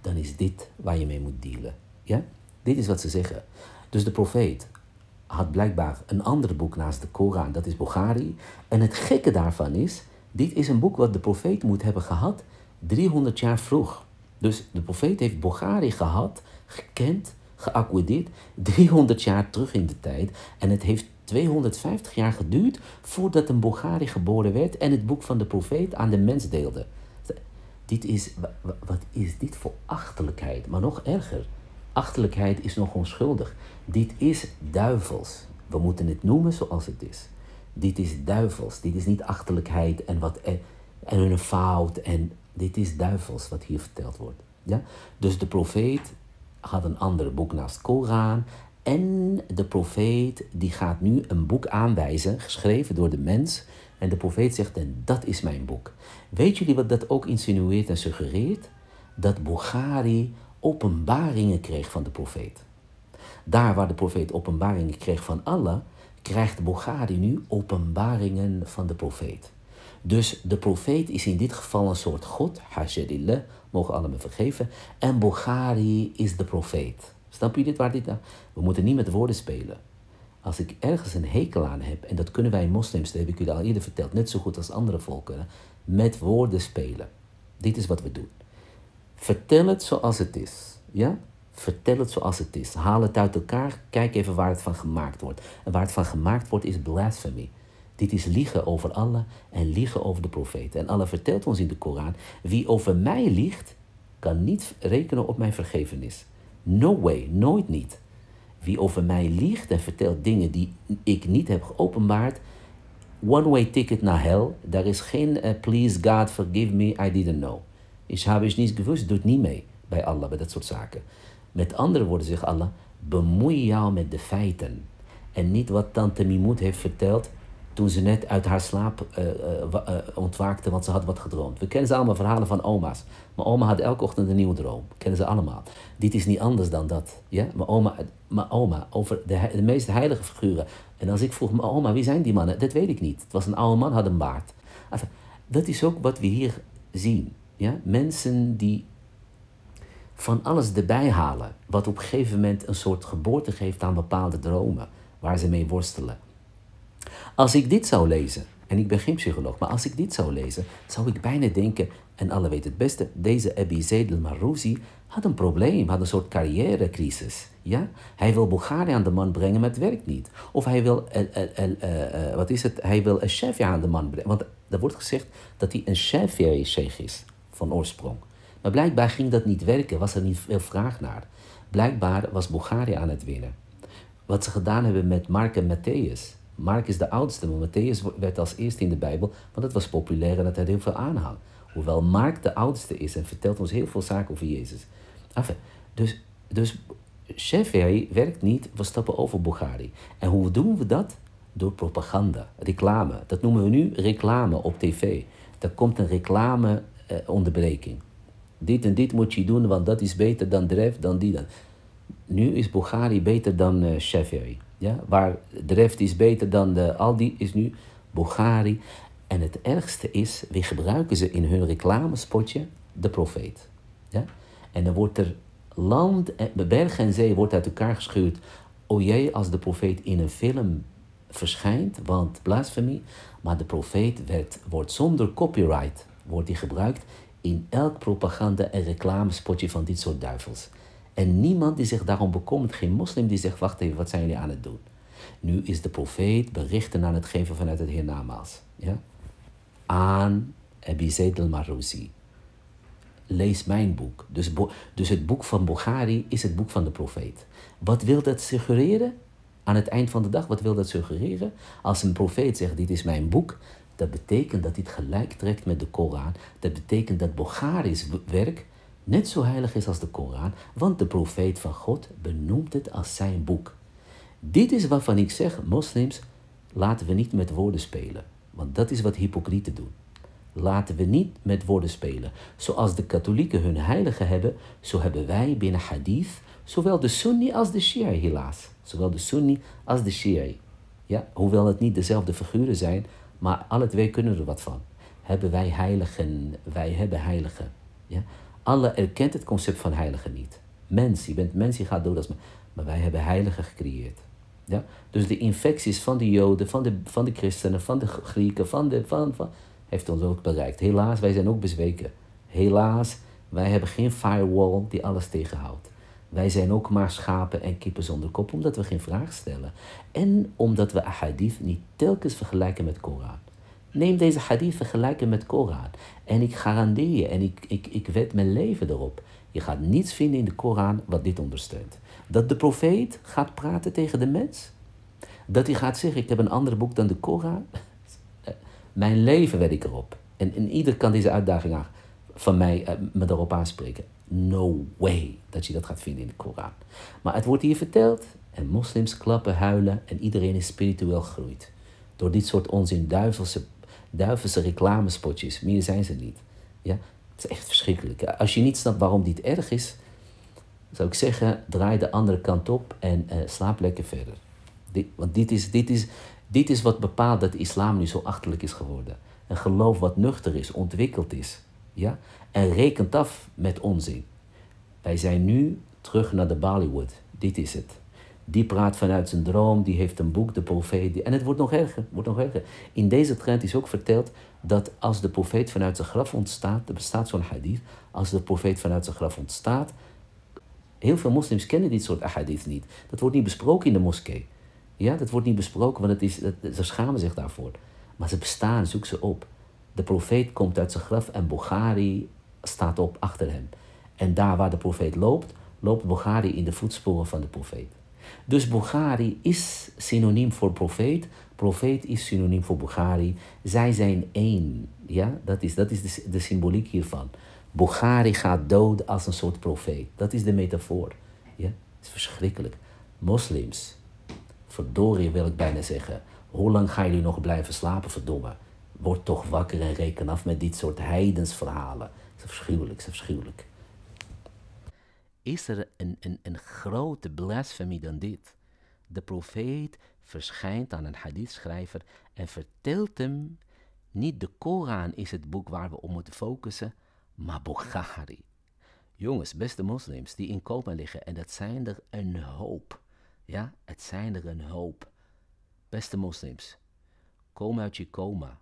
dan is dit waar je mee moet dealen. Ja? Dit is wat ze zeggen. Dus de profeet had blijkbaar een ander boek naast de Koran, dat is Bukhari. En het gekke daarvan is, dit is een boek wat de profeet moet hebben gehad 300 jaar vroeg. Dus de profeet heeft Bukhari gehad, gekend geaccordeerd 300 jaar terug in de tijd. En het heeft 250 jaar geduurd voordat een Bulgari geboren werd en het boek van de profeet aan de mens deelde. Dit is, wat is dit voor achterlijkheid? Maar nog erger, achterlijkheid is nog onschuldig. Dit is duivels. We moeten het noemen zoals het is. Dit is duivels. Dit is niet achterlijkheid en, wat, en een fout. En dit is duivels wat hier verteld wordt. Ja? Dus de profeet had een ander boek naast Koran. En de profeet die gaat nu een boek aanwijzen, geschreven door de mens. En de profeet zegt, en dat is mijn boek. Weet jullie wat dat ook insinueert en suggereert? Dat Bukhari openbaringen kreeg van de profeet. Daar waar de profeet openbaringen kreeg van Allah, krijgt Bukhari nu openbaringen van de profeet. Dus de profeet is in dit geval een soort God, hajjalillah, mogen me vergeven. En Bulgari is de profeet. Snap je dit waar dit aan? We moeten niet met woorden spelen. Als ik ergens een hekel aan heb, en dat kunnen wij moslims, dat heb ik jullie al eerder verteld, net zo goed als andere volkeren, met woorden spelen. Dit is wat we doen. Vertel het zoals het is. Ja? Vertel het zoals het is. Haal het uit elkaar. Kijk even waar het van gemaakt wordt. En waar het van gemaakt wordt is blasphemy. Dit is liegen over Allah en liegen over de profeten. En Allah vertelt ons in de Koran, wie over mij liegt, kan niet rekenen op mijn vergevenis. No way, nooit niet. Wie over mij liegt en vertelt dingen die ik niet heb geopenbaard, one-way ticket naar hell, daar is geen eh, please God forgive me, I didn't know. Is, is es niet gewusst, doet niet mee bij Allah, bij dat soort zaken. Met andere woorden zegt Allah, bemoei jou met de feiten. En niet wat tante Mimoet heeft verteld, toen ze net uit haar slaap eh, eh, eh, ontwaakte, want ze had wat gedroomd. We kennen ze allemaal verhalen van oma's. Mijn oma had elke ochtend een nieuwe droom. Kennen ze allemaal. Dit is niet anders dan dat. Ja? Mijn, oma, mijn oma, over de, de meest heilige figuren. En als ik vroeg, mijn oma, wie zijn die mannen? Dat weet ik niet. Het was een oude man, had een baard. dat is ook wat we hier zien. Ja? Mensen die van alles erbij halen, wat op een gegeven moment een soort geboorte geeft aan bepaalde dromen, waar ze mee worstelen. Als ik dit zou lezen, en ik ben geen psycholoog, maar als ik dit zou lezen, zou ik bijna denken, en alle weten het beste, deze Abi marouzi had een probleem, had een soort carrièrecrisis. Ja? Hij wil Bulgarië aan de man brengen, maar het werkt niet. Of hij wil, eh, eh, eh, wat is het, hij wil een chefje aan de man brengen. Want er wordt gezegd dat hij een chefje is, van oorsprong. Maar blijkbaar ging dat niet werken, was er niet veel vraag naar. Blijkbaar was Bulgarië aan het winnen. Wat ze gedaan hebben met Mark en Matthäus Mark is de oudste, maar Matthäus werd als eerste in de Bijbel, want het was populair en dat had heel veel aanhang. Hoewel Mark de oudste is en vertelt ons heel veel zaken over Jezus. Enfin, dus, dus werkt niet, we stappen over Bulgarië. En hoe doen we dat? Door propaganda, reclame. Dat noemen we nu reclame op tv. Er komt een reclameonderbreking. Eh, dit en dit moet je doen, want dat is beter dan Dref, dan die dan. Nu is Bulgarië beter dan uh, ja, waar de reft is beter dan de Aldi, is nu Bulgari. En het ergste is, we gebruiken ze in hun reclamespotje de profeet. Ja? En dan wordt er land, eh, berg en zee wordt uit elkaar geschuurd. O jee, als de profeet in een film verschijnt, want blasfemie. Maar de profeet werd, wordt zonder copyright wordt die gebruikt in elk propaganda- en reclamespotje van dit soort duivels. En niemand die zich daarom bekomt, geen moslim die zegt, wacht even, wat zijn jullie aan het doen? Nu is de profeet berichten aan het geven vanuit het Namaals. Ja? Aan Ebizet al-Marusi. Lees mijn boek. Dus, bo dus het boek van Bukhari is het boek van de profeet. Wat wil dat suggereren? Aan het eind van de dag, wat wil dat suggereren? Als een profeet zegt, dit is mijn boek, dat betekent dat dit gelijk trekt met de Koran. Dat betekent dat Bukhari's werk net zo heilig is als de Koran, want de profeet van God benoemt het als zijn boek. Dit is waarvan ik zeg, moslims, laten we niet met woorden spelen, want dat is wat hypocrieten doen. Laten we niet met woorden spelen. Zoals de katholieken hun heiligen hebben, zo hebben wij binnen hadith zowel de Sunni als de Shia helaas. Zowel de Sunni als de Shia. Ja, hoewel het niet dezelfde figuren zijn, maar alle twee kunnen er wat van. Hebben wij heiligen, wij hebben heiligen. Ja? Allah erkent het concept van heilige niet. Mens, je bent mens, je gaat dood als mens. Maar wij hebben heiligen gecreëerd. Ja? Dus de infecties van de Joden, van de, van de christenen, van de Grieken, van de... Van, heeft ons ook bereikt. Helaas, wij zijn ook bezweken. Helaas, wij hebben geen firewall die alles tegenhoudt. Wij zijn ook maar schapen en kippen zonder kop, omdat we geen vraag stellen. En omdat we ahadith niet telkens vergelijken met Koran. Neem deze hadith vergelijken met Koran. En ik garandeer je, en ik, ik, ik wed mijn leven erop. Je gaat niets vinden in de Koran wat dit ondersteunt. Dat de profeet gaat praten tegen de mens. Dat hij gaat zeggen, ik heb een ander boek dan de Koran. <laughs> Mijn leven wed ik erop. En, en ieder kan deze uitdaging van mij uh, me daarop aanspreken. No way dat je dat gaat vinden in de Koran. Maar het wordt hier verteld. En moslims klappen, huilen en iedereen is spiritueel gegroeid. Door dit soort onzin, duivelse duivelse reclamespotjes. Meer zijn ze niet. Ja? Het is echt verschrikkelijk. Als je niet snapt waarom dit erg is, zou ik zeggen, draai de andere kant op en eh, slaap lekker verder. want dit is, dit, is, dit is wat bepaalt dat de islam nu zo achterlijk is geworden. Een geloof wat nuchter is, ontwikkeld is. Ja? En rekent af met onzin. Wij zijn nu terug naar de Bollywood. Dit is het. Die praat vanuit zijn droom, die heeft een boek, de profeet. en het wordt nog erger, wordt nog erger. In deze trend is ook verteld dat als de profeet vanuit zijn graf ontstaat, er bestaat zo'n hadith, als de profeet vanuit zijn graf ontstaat, heel veel moslims kennen dit soort hadith niet. Dat wordt niet besproken in de moskee. Ja, dat wordt niet besproken, want het is, ze schamen zich daarvoor. Maar ze bestaan, zoek ze op. De profeet komt uit zijn graf en Bukhari staat op achter hem. En daar waar de profeet loopt, loopt Bukhari in de voetsporen van de profeet. Dus Bukhari is synoniem voor profeet. Profeet is synoniem voor Bukhari. Zij zijn één. Ja? Dat is, dat is de, symboliek hiervan. Bukhari gaat dood als een soort profeet. Dat is de metafoor. Ja? Het is verschrikkelijk. Moslims, verdorie wil ik bijna zeggen. Hoe lang gaan jullie nog blijven slapen, verdomme? Word toch wakker en reken af met dit soort heidensverhalen. Het is verschuwelijk, het is afschuwelijk is er een, een, een grote blasfemie dan dit. De profeet verschijnt aan een hadithschrijver en vertelt hem, niet de Koran is het boek waar we op moeten focussen, maar Bukhari. Jongens, beste moslims die in coma liggen, en dat zijn er een hoop. Ja, het zijn er een hoop. Beste moslims, kom uit je coma,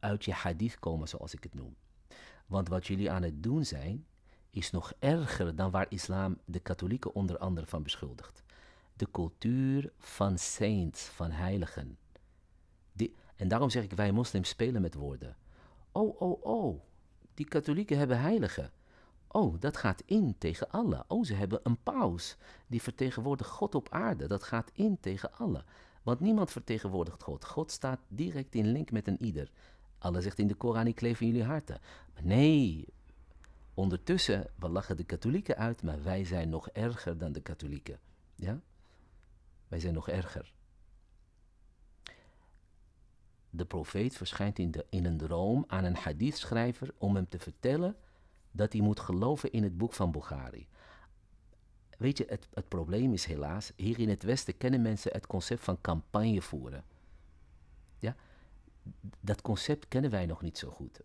uit je hadith coma zoals ik het noem. Want wat jullie aan het doen zijn, is nog erger dan waar islam de katholieken onder andere van beschuldigt. De cultuur van saints, van heiligen. Die, en daarom zeg ik, wij moslims spelen met woorden. Oh, oh, oh, die katholieken hebben heiligen. Oh, dat gaat in tegen Allah. Oh, ze hebben een paus. Die vertegenwoordigt God op aarde. Dat gaat in tegen Allah. Want niemand vertegenwoordigt God. God staat direct in link met een ieder. Allah zegt in de Koran, ik leef in jullie harten. nee, Ondertussen, we lachen de katholieken uit, maar wij zijn nog erger dan de katholieken. Ja? Wij zijn nog erger. De profeet verschijnt in, in een droom aan een hadithschrijver om hem te vertellen dat hij moet geloven in het boek van Bukhari. Weet je, het, het probleem is helaas, hier in het Westen kennen mensen het concept van campagne voeren. Ja? Dat concept kennen wij nog niet zo goed.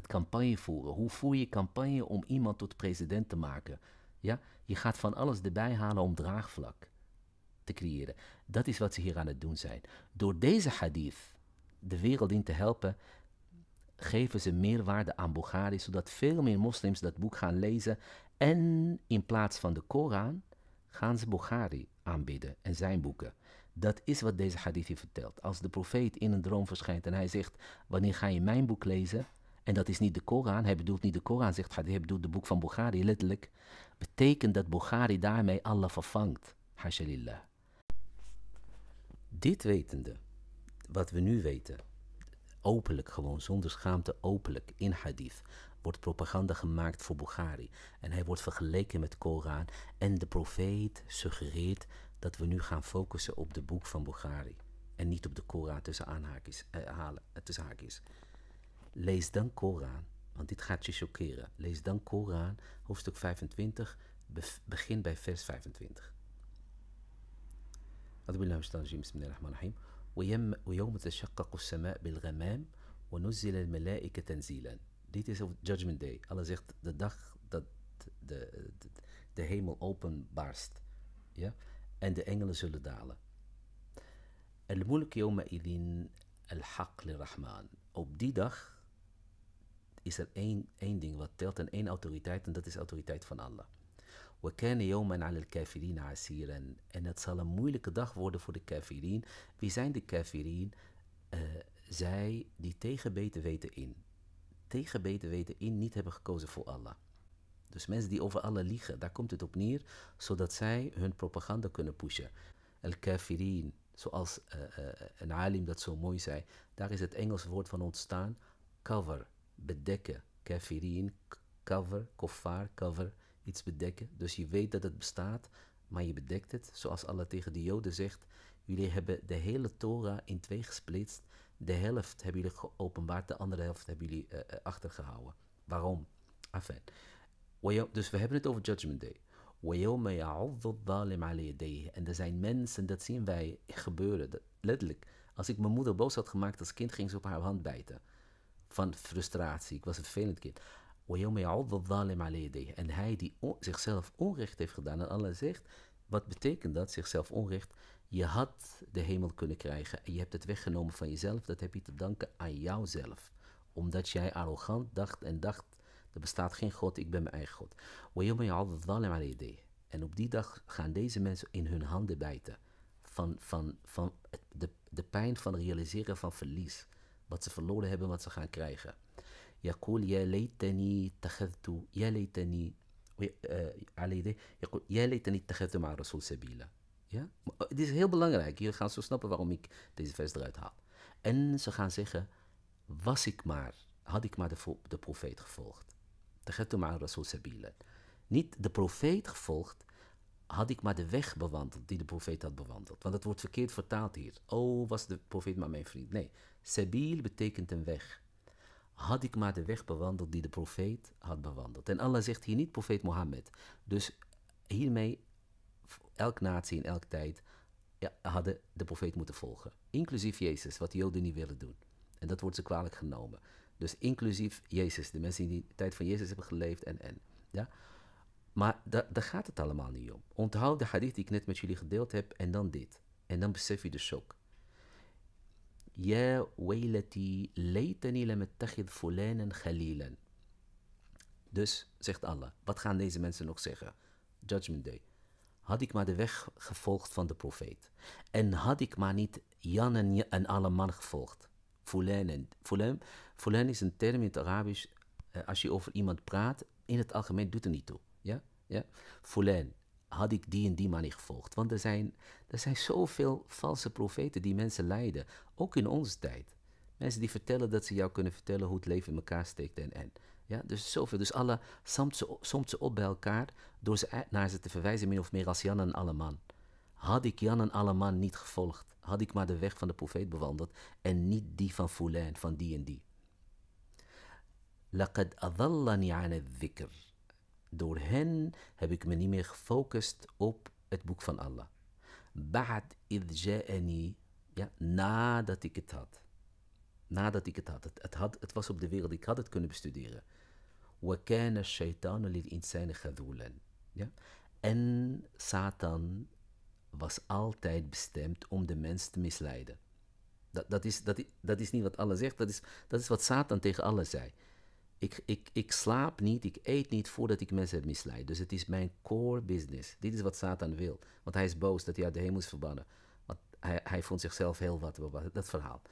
Dat campagne voeren. Hoe voer je campagne om iemand tot president te maken? Ja, je gaat van alles erbij halen om draagvlak te creëren. Dat is wat ze hier aan het doen zijn. Door deze hadith de wereld in te helpen, geven ze meer waarde aan Boghari zodat veel meer moslims dat boek gaan lezen. En in plaats van de Koran gaan ze Boghari aanbidden en zijn boeken. Dat is wat deze hadith hier vertelt. Als de profeet in een droom verschijnt en hij zegt: Wanneer ga je mijn boek lezen? En dat is niet de Koran. Hij bedoelt niet de Koran, zegt hij, Hij bedoelt de boek van Bukhari, letterlijk. Betekent dat Bukhari daarmee Allah vervangt. Hashalillah. Dit wetende, wat we nu weten, openlijk gewoon, zonder schaamte, openlijk in hadith, wordt propaganda gemaakt voor Bukhari. En hij wordt vergeleken met Koran. En de profeet suggereert dat we nu gaan focussen op de boek van Bukhari. En niet op de Koran tussen, aanhaakjes, eh, halen, tussen haakjes. Lees dan Koran, want dit gaat je choqueren. Lees dan Koran, hoofdstuk 25, begin bij vers 25. أعوذ بالله من الشيطان الرجيم بسم الله الرحمن الرحيم ويم ويوم تشقق السماء بالغمام ونزل الملائكة تنزيلا Dit is of Judgment Day. Allah zegt de dag dat de, de, de hemel openbarst. Ja? En de engelen zullen dalen. الملك يومئذ الحق للرحمن. Op die dag is er één, één ding wat telt en één autoriteit en dat is autoriteit van Allah. وَكَانَ en al kafirin عَسِيرًا En het zal een moeilijke dag worden voor de kafirin. Wie zijn de kafirin? Eh, zij die tegen beter weten in. Tegen beter weten in niet hebben gekozen voor Allah. Dus mensen die over Allah liegen, daar komt het op neer, zodat zij hun propaganda kunnen pushen. el kafirin zoals eh, eh, een alim dat zo mooi zei, daar is het Engelse woord van ontstaan, cover bedekken. Kafirin, cover, kofar, cover, iets bedekken. Dus je weet dat het bestaat, maar je bedekt het. Zoals Allah tegen de Joden zegt, jullie hebben de hele Torah in twee gesplitst. De helft hebben jullie geopenbaard, de andere helft hebben jullie eh, eh, achtergehouden. Waarom? Afijn. Dus we hebben het over Judgment Day. En er zijn mensen, dat zien wij gebeuren, letterlijk. Als ik mijn moeder boos had gemaakt als kind, ging ze op haar hand bijten van frustratie. Ik was een vervelend kind. En hij die zichzelf onrecht heeft gedaan. En Allah zegt, wat betekent dat, zichzelf onrecht? Je had de hemel kunnen krijgen en je hebt het weggenomen van jezelf. Dat heb je te danken aan jouzelf. Omdat jij arrogant dacht en dacht, er bestaat geen God, ik ben mijn eigen God. En op die dag gaan deze mensen in hun handen bijten. Van, van, van de, de pijn van realiseren van verlies. Wat ze verloren hebben, wat ze gaan krijgen. يقول يا ليتني اتخذت يا ليتني على يديه يقول te ليتني اتخذت مع الرسول ja? Het eh, is heel belangrijk. Jullie gaan zo snappen waarom ik deze vers eruit haal. En ze gaan zeggen, was ik maar, had ik maar de, de profeet gevolgd. maar de Rasul Sabila. Niet de profeet gevolgd, had ik maar de weg bewandeld die de profeet had bewandeld. Want het wordt verkeerd vertaald hier. Oh, was de profeet maar mijn vriend. Nee, sabil betekent een weg. Had ik maar de weg bewandeld die de profeet had bewandeld. En Allah zegt hier niet profeet Mohammed. Dus hiermee, elk natie in elke tijd ja, hadden de profeet moeten volgen. Inclusief Jezus, wat de Joden niet willen doen. En dat wordt ze kwalijk genomen. Dus inclusief Jezus, de mensen die de tijd van Jezus hebben geleefd en en. Ja? Maar daar gaat het allemaal niet om. Onthoud de hadith die ik net met jullie gedeeld heb en dan dit. En dan besef je de shock. Ja, waylati lam fulanan Dus, zegt Allah, wat gaan deze mensen nog zeggen? Judgment Day. Had ik maar de weg gevolgd van de profeet. En had ik maar niet Jan en, en alle man gevolgd. Fulain, fulan is een term in het Arabisch. Eh, als je over iemand praat, in het algemeen doet het niet toe. Ja? Ja? Fulan, had ik die en die maar niet gevolgd. Want er zijn, er zijn zoveel valse profeten die mensen leiden. Ook in onze tijd. Mensen die vertellen dat ze jou kunnen vertellen hoe het leven in elkaar steekt en en. Ja, dus zoveel. Dus Allah somt ze, ze op bij elkaar door ze naar ze te verwijzen, min of meer als Jan en Alleman. Had ik Jan en Alleman niet gevolgd, had ik maar de weg van de profeet bewandeld en niet die van Fulan, van die en die. لقد أضلني عن wikker. Door hen heb ik me niet meer gefocust op het boek van Allah. Ba'd idja'ani, ja, nadat ik het had. Nadat ik het had. Het, had. het was op de wereld, ik had het kunnen bestuderen. lil insani ja? En Satan was altijd bestemd om de mens te misleiden. Dat, dat, is, dat, dat is niet wat Allah zegt, dat is, dat is wat Satan tegen Allah zei. Ik, ik, ik slaap niet, ik eet niet voordat ik mensen heb misleid. Dus het is mijn core business. Dit is wat Satan wil. Want hij is boos dat hij uit de hemel is verbannen. Want hij, hij vond zichzelf heel wat, dat verhaal.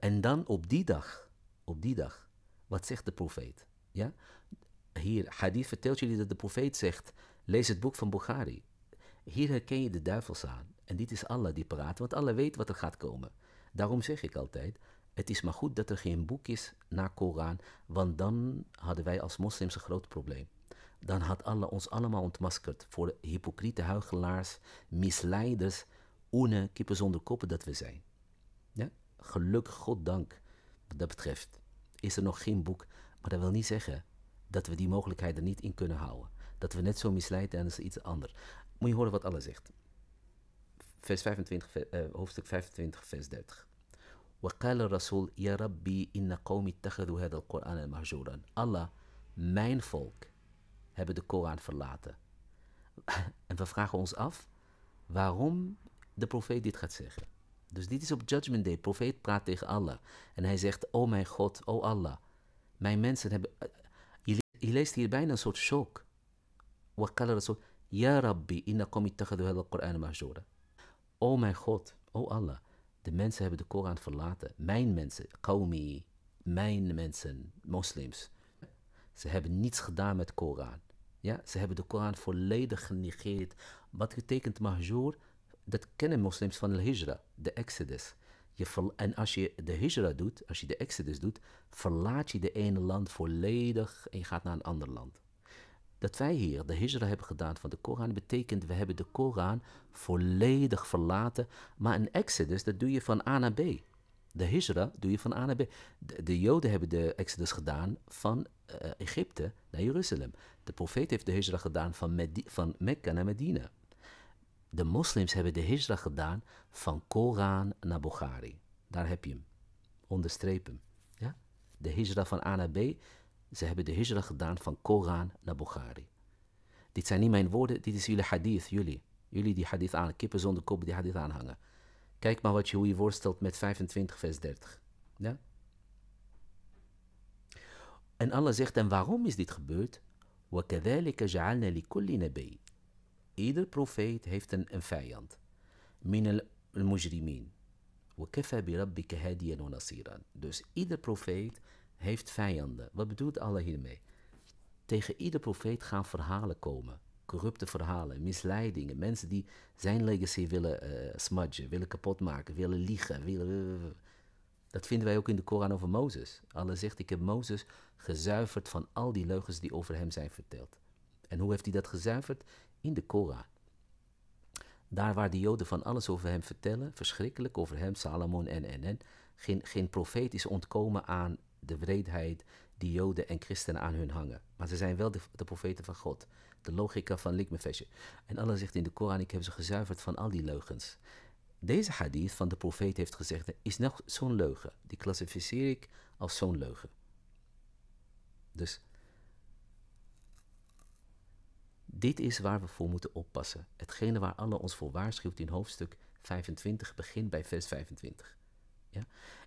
En dan op die dag, op die dag, wat zegt de profeet? Ja? Hier, hadith vertelt jullie dat de profeet zegt, lees het boek van Bukhari. Hier herken je de duivels aan. En dit is Allah die praat, want Allah weet wat er gaat komen. Daarom zeg ik altijd, het is maar goed dat er geen boek is na Koran, want dan hadden wij als moslims een groot probleem. Dan had Allah ons allemaal ontmaskerd voor hypocriete huigelaars, misleiders, oene, kippen zonder koppen dat we zijn. Ja? Gelukkig, goddank, wat dat betreft, is er nog geen boek, maar dat wil niet zeggen dat we die mogelijkheid er niet in kunnen houden. Dat we net zo misleid zijn als iets anders. Moet je horen wat Allah zegt. Vers 25, eh, hoofdstuk 25, vers 30. وقال الرسول يا ربي إن قومي اتخذوا هذا القرآن مهجورا Allah, mijn volk hebben de Koran verlaten. <laughs> en we vragen ons af waarom de profeet dit gaat zeggen. Dus dit is op Judgment Day. De profeet praat tegen Allah. En hij zegt, oh mijn God, oh Allah. Mijn mensen hebben... Je, leest hier bijna een soort shock. Wakala Rasul, ya Rabbi, inna kom ittakhadu al-Qur'an mahjura. Oh mijn God, oh Allah. De mensen hebben de Koran verlaten. Mijn mensen, Qawmi, mijn mensen, moslims. Ze hebben niets gedaan met Koran. Ja, ze hebben de Koran volledig genegeerd. Wat betekent mahjoor? Dat kennen moslims van de hijra, de exodus. Je en als je de hijra doet, als je de exodus doet, verlaat je de ene land volledig en je gaat naar een ander land. Dat wij hier de hijra hebben gedaan van de Koran betekent we hebben de Koran volledig verlaten. Maar een exodus, dat doe je van A naar B. De hijra doe je van A naar B. De, Joden hebben de exodus gedaan van eh, Egypte naar Jeruzalem. De profeet heeft de hijzra gedaan van, van Mekka naar Medina. De moslims hebben de hijzra gedaan van Koran naar Bukhari. Daar heb je hem. onderstrepen. Ja? De hijzra van A naar B ze hebben de hijra gedaan van Koran naar Bukhari. Dit zijn niet mijn woorden, dit is jullie hadith, jullie. Jullie die hadith aan, kippen zonder kop die hadith aanhangen. Kijk maar wat je, hoe je voorstelt met 25 vers 30. Ja? En Allah zegt, en waarom is dit gebeurd? وَكَذَلِكَ جَعَلْنَا لِكُلِّ Ieder profeet heeft een, een vijand. مِنَ الْمُجْرِمِينَ وَكَفَى بِرَبِّكَ wa وَنَصِيرًا Dus ieder profeet heeft vijanden. Wat bedoelt Allah hiermee? Tegen ieder profeet gaan verhalen komen. Corrupte verhalen, misleidingen. Mensen die zijn legacy willen uh, smudgen, willen kapotmaken, willen liegen. Eh, eh, dat vinden wij ook in de Koran over Mozes. Allah zegt, ik heb Mozes gezuiverd van al die leugens die over hem zijn verteld. En hoe heeft hij dat gezuiverd? In de Koran. Daar waar de Joden van alles over hem vertellen, verschrikkelijk over hem, Salomon en en en. Geen, geen profeet is ontkomen aan de wreedheid die Joden en christenen aan hun hangen. Maar ze zijn wel de, profeten van God. De logica van Likmefesje. En Allah zegt in de Koran, ik heb ze gezuiverd van al die leugens. Deze hadith van de profeet heeft gezegd, is nog zo'n leugen. Die klassificeer ik als zo'n leugen. Dus dit is waar we voor moeten oppassen. Hetgene waar Allah ons voor waarschuwt in hoofdstuk 25, begin bij vers 25.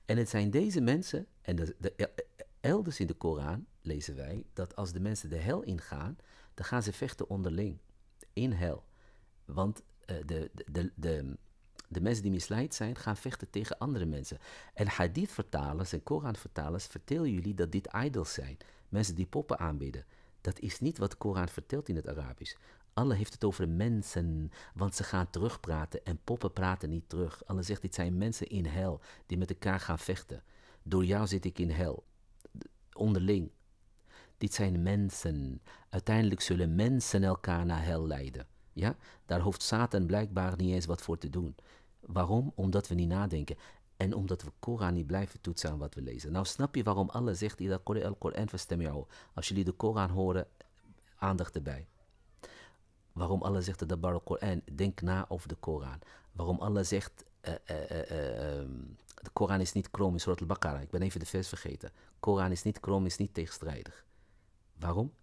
En het zijn deze mensen, en de, de, eh, eh, elders in de Koran lezen wij, dat als de mensen de hel ingaan, dan gaan ze vechten onderling. In hel. Want eh, de, de, de, de, mensen die misleid zijn, gaan vechten tegen andere mensen. En hadith-vertalers en Koran-vertalers vertellen jullie dat dit idols zijn. Mensen die poppen aanbidden. Dat is niet wat de Koran vertelt in het Arabisch. Allah heeft het over mensen, want ze gaan terugpraten en poppen praten niet terug. Allah zegt, dit zijn mensen in hel die met elkaar gaan vechten. Door jou zit ik in hel. Onderling. Dit zijn mensen. Uiteindelijk zullen mensen elkaar naar hel leiden. Ja? Daar hoeft Satan blijkbaar niet eens wat voor te doen. Waarom? Omdat we niet nadenken. En omdat we Koran niet blijven toetsen aan wat we lezen. Nou snap je waarom Allah zegt, Koran al Als jullie de Koran horen, aandacht erbij. Waarom Allah zegt dat de Bar Koran, denk na over de Koran. Waarom Allah zegt, uh, de Koran is niet krom in Surat al Ik ben even de vers vergeten. Koran is niet krom, is niet tegenstrijdig. Waarom?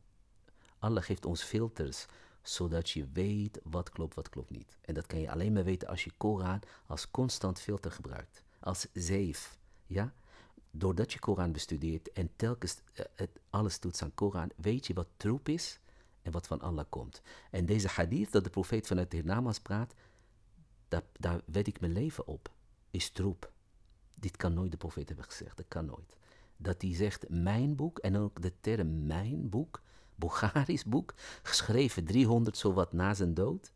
Allah geeft ons filters, zodat je weet wat klopt, wat klopt niet. En dat kan je alleen maar weten als je Koran als constant filter gebruikt. Als zeef, ja? Doordat je Koran bestudeert en telkens het, alles doet aan Koran, weet je wat troep is en wat van Allah komt. En deze hadith, dat de profeet vanuit de Hirnamas praat, daar, daar wed ik mijn leven op, is troep. Dit kan nooit de profeet hebben gezegd, dat kan nooit. Dat hij zegt, mijn boek, en ook de term mijn boek, Bukhari's boek, geschreven 300 zowat na zijn dood,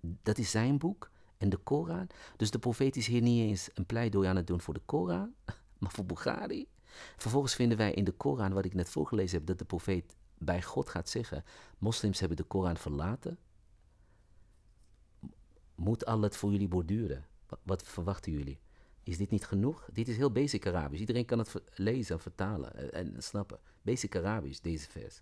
dat is zijn boek en de Koran. Dus de profeet is hier niet eens een pleidooi aan het doen voor de Koran, <laughs> maar voor Bulgari. Vervolgens vinden wij in de Koran, wat ik net voorgelezen heb, dat de profeet bij God gaat zeggen: moslims hebben de Koran verlaten, moet al het voor jullie borduren? Wat, verwachten jullie? Is dit niet genoeg? Dit is heel basic Arabisch. Iedereen kan het lezen, vertalen en, snappen. Basic Arabisch, deze vers.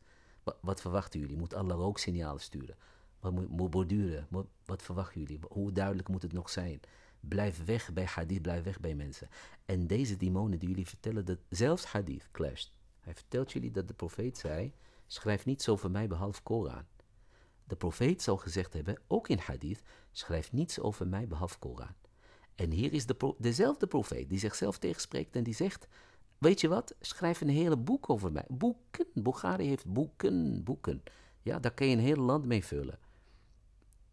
Wat, verwachten jullie? Moet Allah ook signalen sturen? Wat moet, moet borduren? Wat, verwachten jullie? Hoe duidelijk moet het nog zijn? Blijf weg bij hadith, blijf weg bij mensen. En deze demonen die jullie vertellen dat zelfs hadith clasht. Hij vertelt jullie dat de profeet zei schrijf niets over mij behalve Koran. De profeet zal gezegd hebben, ook in hadith, schrijf niets over mij behalve Koran. En hier is de dezelfde profeet die zichzelf tegenspreekt en die zegt, weet je wat, schrijf een hele boek over mij. Boeken, Bulgari heeft boeken, boeken. Ja, daar kan je een heel land mee vullen.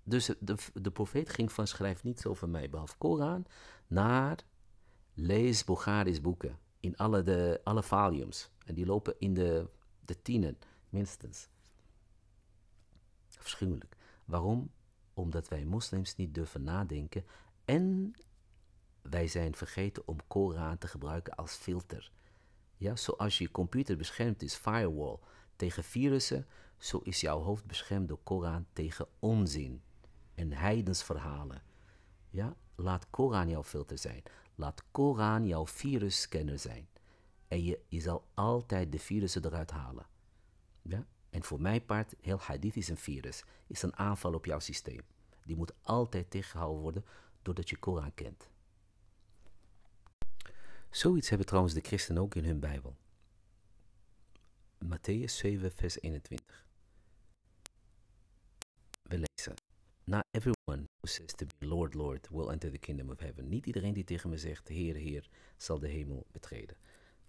Dus de, de profeet ging van schrijf niets over mij behalve Koran naar lees Bulgarisch boeken in alle, de, alle volumes. En die lopen in de, de tienen minstens. Waarom? Omdat wij moslims niet durven nadenken en wij zijn vergeten om Koran te gebruiken als filter. Ja, zoals je computer beschermd is, firewall, tegen virussen, zo is jouw hoofd beschermd door Koran tegen onzin en heidensverhalen. Ja, laat Koran jouw filter zijn. Laat Koran jouw virusscanner zijn. En je, je zal altijd de virussen eruit halen. Ja? En voor mijn part, heel hadith is een virus, is een aanval op jouw systeem. Die moet altijd tegengehouden worden doordat je Koran kent. Zoiets hebben trouwens de christenen ook in hun Bijbel. Matthäus 7, vers 21. We lezen. Not everyone who says to me, Lord, Lord, will enter the kingdom of heaven. Niet iedereen die tegen me zegt, Heer, Heer, zal de hemel betreden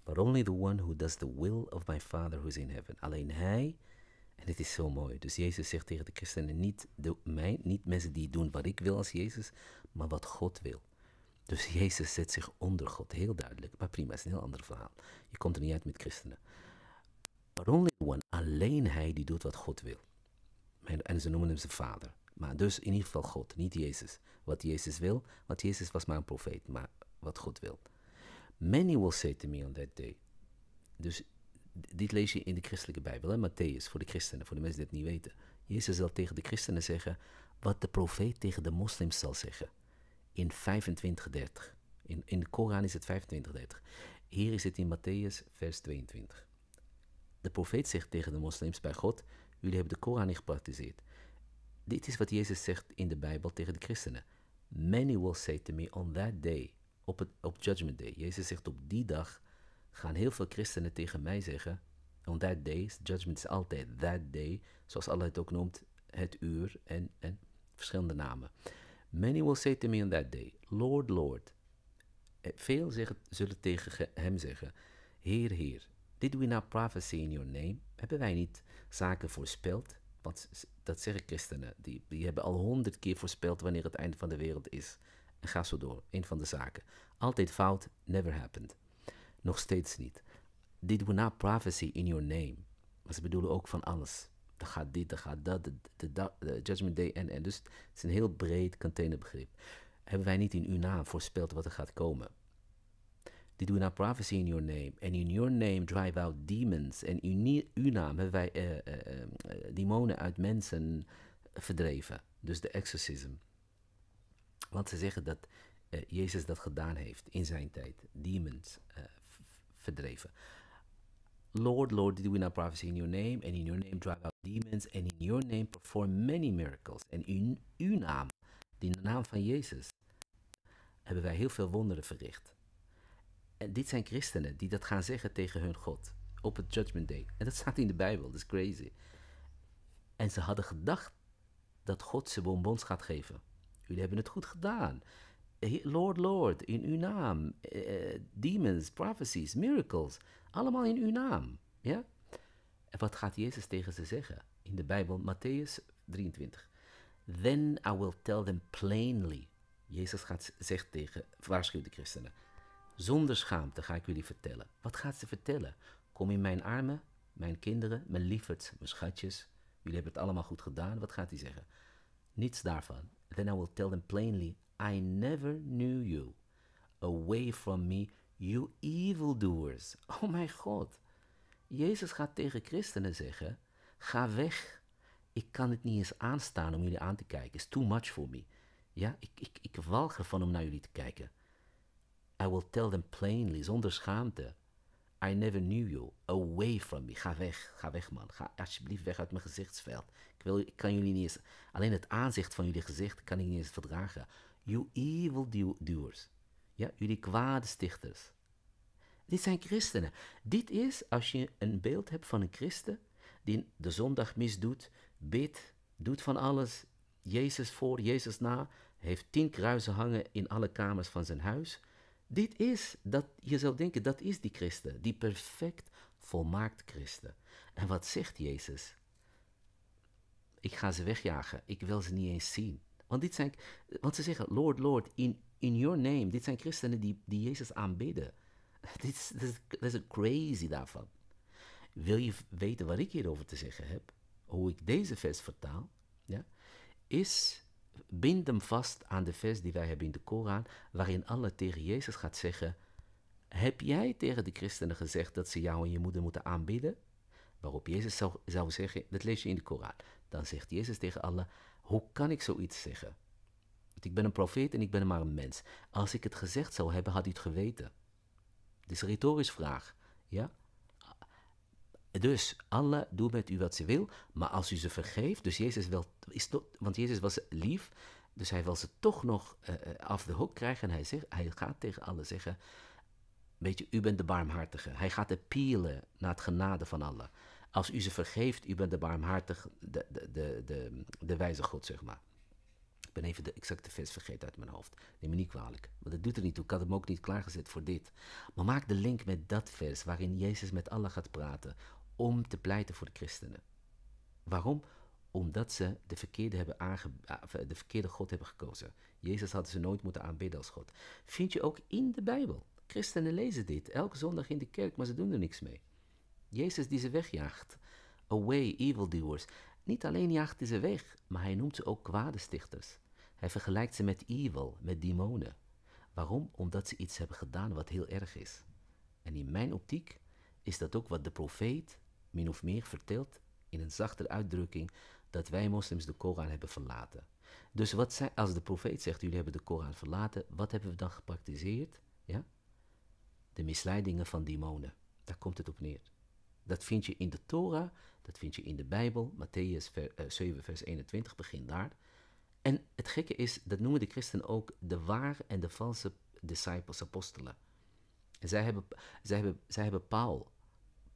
but only the one who does the will of my Father who is in heaven. Alleen hij, en dit is zo mooi. Dus Jezus zegt tegen de christenen, niet, de, mij, niet mensen die doen wat ik wil als Jezus, maar wat God wil. Dus Jezus zet zich onder God, heel duidelijk. Maar prima, is een heel ander verhaal. Je komt er niet uit met christenen. But only one, alleen hij die doet wat God wil. En ze noemen hem zijn vader. Maar dus in ieder geval God, niet Jezus. Wat Jezus wil, want Jezus was maar een profeet, maar wat God wil. Many will say to me on that day. Dus dit lees je in de christelijke Bijbel, hè? Matthäus, voor de christenen, voor de mensen die het niet weten. Jezus zal tegen de christenen zeggen wat de profeet tegen de moslims zal zeggen. In 25:30. In, in de Koran is het 25:30. Hier is het in Matthäus, vers 22. De profeet zegt tegen de moslims bij God: Jullie hebben de Koran niet gepraktiseerd. Dit is wat Jezus zegt in de Bijbel tegen de christenen. Many will say to me on that day, op, het, op Judgment Day. Jezus zegt op die dag gaan heel veel christenen tegen mij zeggen, on that day, judgment is altijd that day, zoals Allah het ook noemt, het uur en, en verschillende namen. Many will say to me on that day, Lord, Lord. Eh, veel zeggen, zullen tegen hem zeggen, Heer, Heer, did we not prophesy in your name? Hebben wij niet zaken voorspeld? Want dat zeggen christenen, die, die hebben al honderd keer voorspeld wanneer het einde van de wereld is. En ga zo door. Een van de zaken. Altijd fout, never happened. Nog steeds niet. Did we not prophecy in your name. Maar ze bedoelen ook van alles. Dan gaat dit, dan gaat dat, de, de, Judgment Day en en. Dus het is een heel breed containerbegrip. Hebben wij niet in uw naam voorspeld wat er gaat komen? Dit we not prophecy in your name. And in your name drive out demons. En in uw naam hebben wij eh, eh, eh, demonen uit mensen verdreven. Dus de exorcism. Want ze zeggen dat eh, Jezus dat gedaan heeft in zijn tijd. Demons eh, verdreven. Lord, Lord, did we not prophesy in your name? And in your name drive out demons. And in your name perform many miracles. En in uw naam, in de naam van Jezus, hebben wij heel veel wonderen verricht. En dit zijn christenen die dat gaan zeggen tegen hun God op het Judgment Day. En dat staat in de Bijbel, dat is crazy. En ze hadden gedacht dat God ze bonbons gaat geven. Jullie hebben het goed gedaan. Lord, Lord, in uw naam. Eh, eh, demons, prophecies, miracles. Allemaal in uw naam. Ja? En wat gaat Jezus tegen ze zeggen? In de Bijbel, Matthäus 23. Then I will tell them plainly. Jezus gaat, zegt tegen, waarschuwt de christenen. Zonder schaamte ga ik jullie vertellen. Wat gaat ze vertellen? Kom in mijn armen, mijn kinderen, mijn lieverds, mijn schatjes. Jullie hebben het allemaal goed gedaan. Wat gaat hij zeggen? Niets daarvan. Then I will tell them plainly, I never knew you. Away from me, you evildoers. <laughs> Oh mijn God. Jezus gaat tegen christenen zeggen, ga weg. Ik kan het niet eens aanstaan om jullie aan te kijken. It's too much for me. Ja, ik, ik, ik walg ervan om naar jullie te kijken. I will tell them plainly, zonder schaamte. I never knew you. Away from me. Ga weg. Ga weg, man. Ga alsjeblieft weg uit mijn gezichtsveld. Ik, wil, ik kan jullie niet eens... Alleen het aanzicht van jullie gezicht kan ik niet eens verdragen. You evil doers. Ja, jullie kwade stichters. Dit zijn christenen. Dit is, als je een beeld hebt van een christen... die de zondag misdoet, bidt, doet van alles... Jezus voor, Jezus na... heeft tien kruisen hangen in alle kamers van zijn huis... Dit is, dat, je zou denken, dat is die christen, die perfect volmaakt christen. En wat zegt Jezus? Ik ga ze wegjagen, ik wil ze niet eens zien. Want, dit zijn, want ze zeggen, Lord, Lord, in, in your name. Dit zijn christenen die, die Jezus aanbidden. <laughs> Dit is, is, een crazy daarvan. Wil je weten wat ik hierover te zeggen heb? Hoe ik deze vers vertaal? Ja? Is bind hem vast aan de vers die wij hebben in de Koran, waarin Allah tegen Jezus gaat zeggen, heb jij tegen de christenen gezegd dat ze jou en je moeder moeten aanbidden? Waarop Jezus zou, zou zeggen, dat lees je in de Koran. Dan zegt Jezus tegen Allah, hoe kan ik zoiets zeggen? Want ik ben een profeet en ik ben maar een mens. Als ik het gezegd zou hebben, had u het geweten. Dit is een retorische vraag. Ja? Dus Allah doet met u wat ze wil, maar als u ze vergeeft, dus Jezus wil, is want Jezus was lief, dus hij wil ze toch nog eh, eh, af de hoek krijgen. En hij, zegt, hij gaat tegen Allah zeggen, weet je, u bent de barmhartige. Hij gaat appealen naar het genade van Allah. Als u ze vergeeft, u bent de barmhartige, de, de, de, de, de wijze God, zeg maar. Ik ben even de exacte vers vergeten uit mijn hoofd. Neem me niet kwalijk, want dat doet er niet toe. Ik had hem ook niet klaargezet voor dit. Maar maak de link met dat vers waarin Jezus met Allah gaat praten om te pleiten voor de christenen. Waarom? Omdat ze de verkeerde, hebben aange... Ah, de verkeerde God hebben gekozen. Jezus hadden ze nooit moeten aanbidden als God. Vind je ook in de Bijbel. Christenen lezen dit elke zondag in de kerk, maar ze doen er niks mee. Jezus die ze wegjaagt. Away, evildoers. Niet alleen jaagt hij ze weg, maar hij noemt ze ook kwade stichters. Hij vergelijkt ze met evil, met demonen. Waarom? Omdat ze iets hebben gedaan wat heel erg is. En in mijn optiek is dat ook wat de profeet min of meer verteld in een zachte uitdrukking dat wij moslims de Koran hebben verlaten. Dus wat als de profeet zegt, jullie hebben de Koran verlaten, wat hebben we dan gepraktiseerd? Ja? De misleidingen van demonen. Daar komt het op neer. Dat vind je in de Torah, dat vind je in de Bijbel. Matthäus 7, eh, vers 21 begint daar. En het gekke is, dat noemen de christenen ook de waar en de valse disciples, apostelen. zij hebben, zij hebben, zij hebben Paul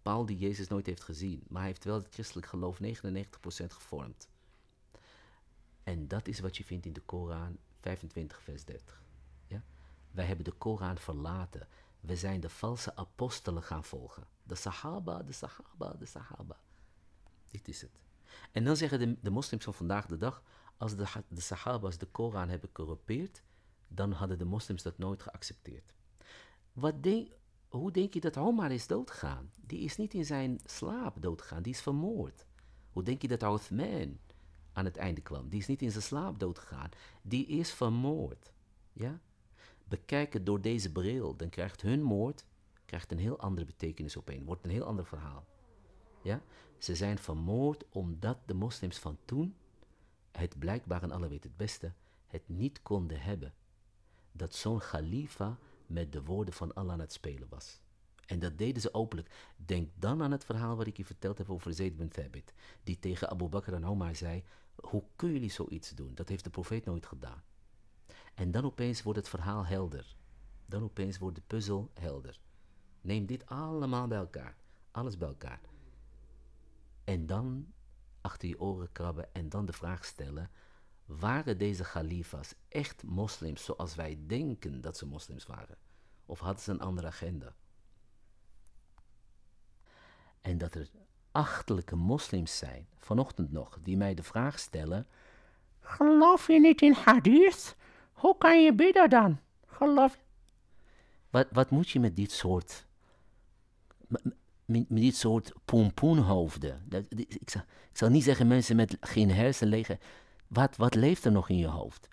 Paul die Jezus nooit heeft gezien, maar hij heeft wel het christelijk geloof 99% gevormd. En dat is wat je vindt in de Koran 25, vers 30. Ja? Wij hebben de Koran verlaten. We zijn de valse apostelen gaan volgen. De Sahaba, de Sahaba, de Sahaba. Dit is het. En dan zeggen de, de moslims van vandaag de dag, als de, de Sahaba's de Koran hebben corrupeerd, dan hadden de moslims dat nooit geaccepteerd. Wat denk, hoe denk je dat Omar is doodgegaan? Die is niet in zijn slaap doodgegaan, die is vermoord. Hoe denk je dat Othman aan het einde kwam? Die is niet in zijn slaap doodgegaan, die is vermoord. Ja? Bekijk het door deze bril, dan krijgt hun moord krijgt een heel andere betekenis opeen, wordt een heel ander verhaal. Ja? Ze zijn vermoord omdat de moslims van toen het blijkbaar, en alle weten het beste, het niet konden hebben. Dat zo'n khalifa met de woorden van Allah aan het spelen was. En dat deden ze openlijk. Denk dan aan het verhaal wat ik je verteld heb over Zaid bin Thabit. Die tegen Abu Bakr en Omar zei, hoe kunnen jullie zoiets doen? Dat heeft de profeet nooit gedaan. En dan opeens wordt het verhaal helder. Dan opeens wordt de puzzel helder. Neem dit allemaal bij elkaar. Alles bij elkaar. En dan achter je oren krabben en dan de vraag stellen waren deze khalifa's echt moslims zoals wij denken dat ze moslims waren? Of hadden ze een andere agenda? En dat er achtelijke moslims zijn, vanochtend nog, die mij de vraag stellen: Geloof je niet in hadith? Hoe kan je bidden dan? Geloof Wat, wat moet je met dit soort. Met, dit soort pompoenhoofden. Dat, ik, zal, ik zal niet zeggen mensen met geen hersenleggen. Wat, wat leeft er nog in je hoofd?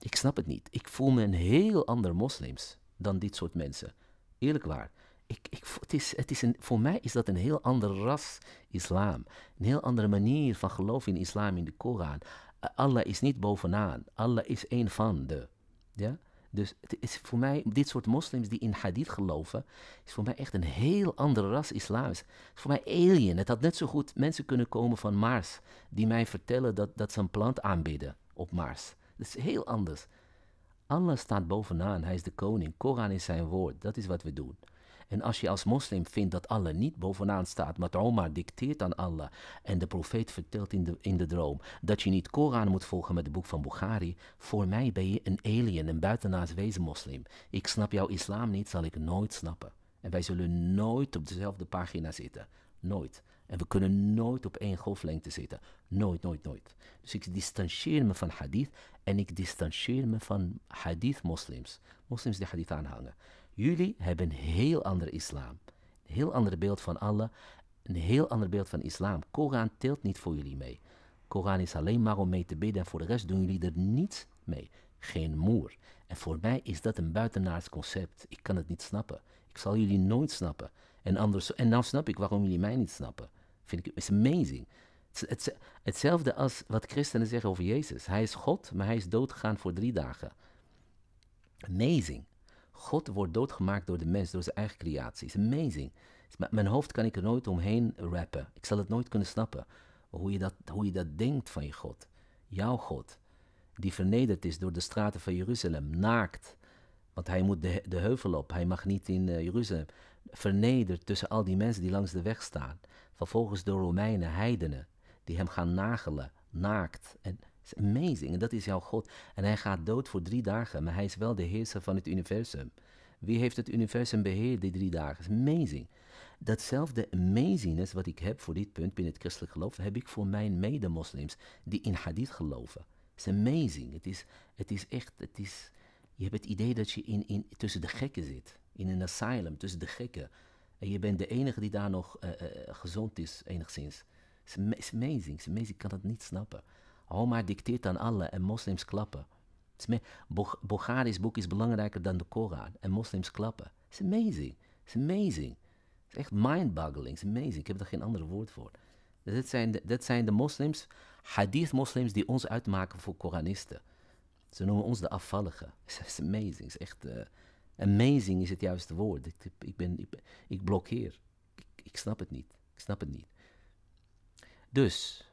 Ik snap het niet. Ik voel me een heel ander moslims dan dit soort mensen. Eerlijk waar. Ik, ik, het is, het is voor mij is dat een heel ander ras islam. Een heel andere manier van geloof in islam, in de Koran. Eh, Allah is niet bovenaan. Allah is één van de. Ja? Dus het is voor mij, dit soort moslims die in hadith geloven, is voor mij echt een heel andere ras islams. voor mij alien. Het had net zo goed mensen kunnen komen van Mars, die mij vertellen dat, dat ze een plant aanbidden op Mars. Dat is heel anders. Allah staat bovenaan, hij is de koning. Koran is zijn woord, dat is wat we doen. En als je als moslim vindt dat Allah niet bovenaan staat, maar Omar dicteert aan Allah en de profeet vertelt in de, in de droom dat je niet Koran moet volgen met het boek van Bukhari, voor mij ben je een alien, een buitenaards wezen moslim. Ik snap jouw islam niet, zal ik nooit snappen. En wij zullen nooit op dezelfde pagina zitten. Nooit. En we kunnen nooit op één golflengte zitten. Nooit, nooit, nooit. Dus ik distancieer me van hadith en ik distancieer me van hadith-moslims. Moslims die hadith aanhangen. Jullie hebben een heel ander islam. Een heel ander beeld van Allah. Een heel ander beeld van islam. Koran telt niet voor jullie mee. Koran is alleen maar om mee te bidden en voor de rest doen jullie er niets mee. Geen moer. En voor mij is dat een buitenaards concept. Ik kan het niet snappen. Ik zal jullie nooit snappen. En, anders, en nou snap ik waarom jullie mij niet snappen. Vind ik, is amazing. hetzelfde als wat christenen zeggen over Jezus. Hij is God, maar hij is doodgegaan voor drie dagen. Amazing. God wordt doodgemaakt door de mens, door zijn eigen creatie. It's amazing. Mijn hoofd kan ik er nooit omheen rappen. Ik zal het nooit kunnen snappen. Hoe je dat, hoe je dat denkt van je God. Jouw God. Die vernederd is door de straten van Jeruzalem. Naakt. Want hij moet de, de heuvel op. Hij mag niet in eh, Jeruzalem. Vernederd tussen al die mensen die langs de weg staan. Vervolgens door Romeinen, heidenen. Die hem gaan nagelen. Naakt. En amazing. En dat is jouw God. En hij gaat dood voor drie dagen, maar hij is wel de heerser van het universum. Wie heeft het universum beheerd die drie dagen? Is amazing. Datzelfde amazingness wat ik heb voor dit punt binnen het christelijk geloof, heb ik voor mijn mede-moslims die in hadith geloven. Het is amazing. Het is, het is echt, het is, je hebt het idee dat je in, tussen de gekken zit. In een asylum, tussen de gekken. En je bent de enige die daar nog eh, eh, gezond is, enigszins. is amazing. amazing. Ik kan dat niet snappen. Omar dicteert aan alle en moslims klappen. Bukhari's boek is belangrijker dan de Koran en moslims klappen. It's amazing. It's amazing. Het is echt mind-boggling. It's amazing. Ik heb er geen ander woord voor. Dat zijn de, dat zijn de moslims, hadith-moslims, die ons uitmaken voor Koranisten. Ze noemen ons de afvalligen. <laughs> It's amazing. It's echt, eh, amazing is het juiste woord. Ik, ik, ben, ik blokkeer. Ik, ik snap het niet. Ik snap het niet. Dus,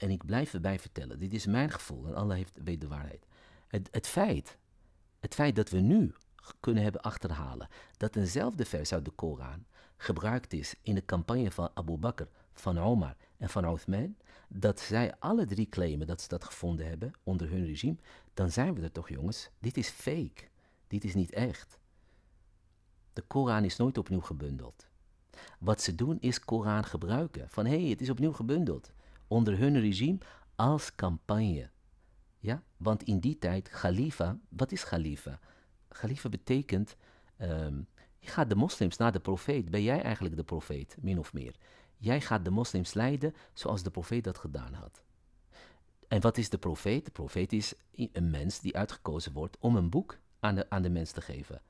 en ik blijf erbij vertellen, dit is mijn gevoel en Allah heeft, weet de waarheid. Het, het feit, het feit dat we nu kunnen hebben achterhalen dat eenzelfde vers uit de Koran gebruikt is in de campagne van Abu Bakr, van Omar en van Uthman, dat zij alle drie claimen dat ze dat gevonden hebben onder hun regime, dan zijn we er toch jongens. Dit is fake. Dit is niet echt. De Koran is nooit opnieuw gebundeld. Wat ze doen is Koran gebruiken. Van hé, hey, het is opnieuw gebundeld onder hun regime als campagne. Ja? Want in die tijd, Khalifa, wat is Khalifa? Khalifa betekent, ehm, je gaat de moslims naar de profeet, ben jij eigenlijk de profeet, min of meer. Jij gaat de moslims leiden zoals de profeet dat gedaan had. En wat is de profeet? De profeet is een mens die uitgekozen wordt om een boek aan de, aan de mens te geven.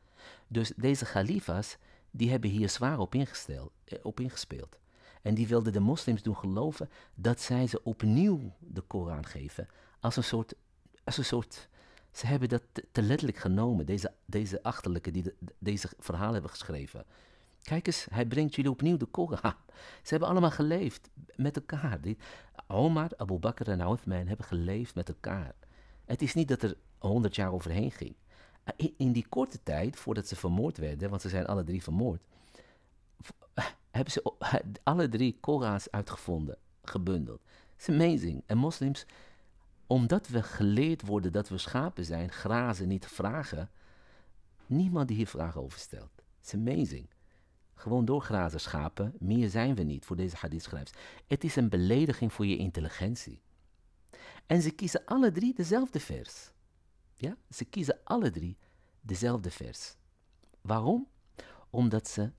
Dus deze khalifa's, die hebben hier zwaar op, ingesteld, eh, op ingespeeld. En die wilden de moslims doen geloven dat zij ze opnieuw de Koran geven. Als een soort. Als een soort ze hebben dat te, letterlijk genomen, deze, deze achterlijke die deze verhalen hebben geschreven. Kijk eens, hij brengt jullie opnieuw de Koran. Ze hebben allemaal geleefd met elkaar. Omar, Abu Bakr en Uthman hebben geleefd met elkaar. Het is niet dat er honderd jaar overheen ging. Ah, in die korte tijd, voordat ze vermoord werden, want ze zijn alle drie vermoord, hebben ze alle drie Korans uitgevonden, gebundeld. It's amazing. En moslims, omdat we geleerd worden dat we schapen zijn, grazen, niet vragen, niemand die hier vragen over stelt. It's amazing. Gewoon doorgrazen schapen, meer zijn we niet voor deze hadith Het is een belediging voor je intelligentie. En ze kiezen alle drie dezelfde vers. Ja, ze kiezen alle drie dezelfde vers. Waarom? Omdat ze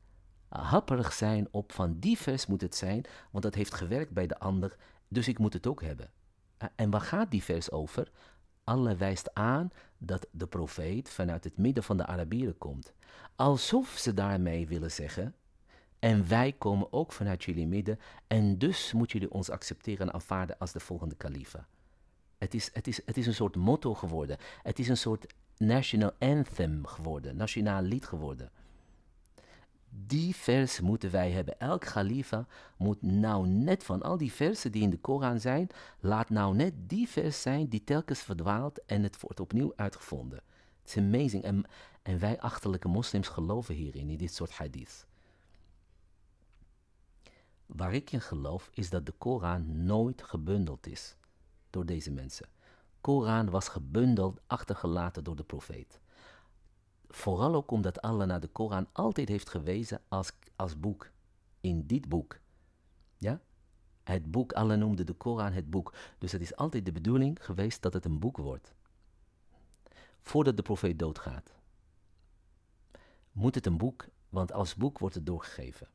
happerig zijn op van die vers moet het zijn, want dat heeft gewerkt bij de ander, dus ik moet het ook hebben. Eh, en waar gaat die vers over? Allah wijst aan dat de profeet vanuit het midden van de Arabieren komt. Alsof ze daarmee willen zeggen, en wij komen ook vanuit jullie midden, en dus moeten jullie ons accepteren en aanvaarden als de volgende kalifa. Het is, het, is, het is een soort motto geworden. Het is een soort national anthem geworden, nationaal lied geworden. Die vers moeten wij hebben. Elk Khalifa moet nou net van al die versen die in de Koran zijn, laat nou net die vers zijn die telkens verdwaalt en het wordt opnieuw uitgevonden. Het is amazing. En, en wij achterlijke moslims geloven hierin, in dit soort hadith. Waar ik in geloof is dat de Koran nooit gebundeld is door deze mensen. Koran was gebundeld achtergelaten door de profeet. Vooral ook omdat Allah naar de Koran altijd heeft gewezen als, als boek. In dit boek. Ja? Het boek, Allah noemde de Koran het boek. Dus het is altijd de bedoeling geweest dat het een boek wordt. Voordat de profeet doodgaat, moet het een boek, want als boek wordt het doorgegeven.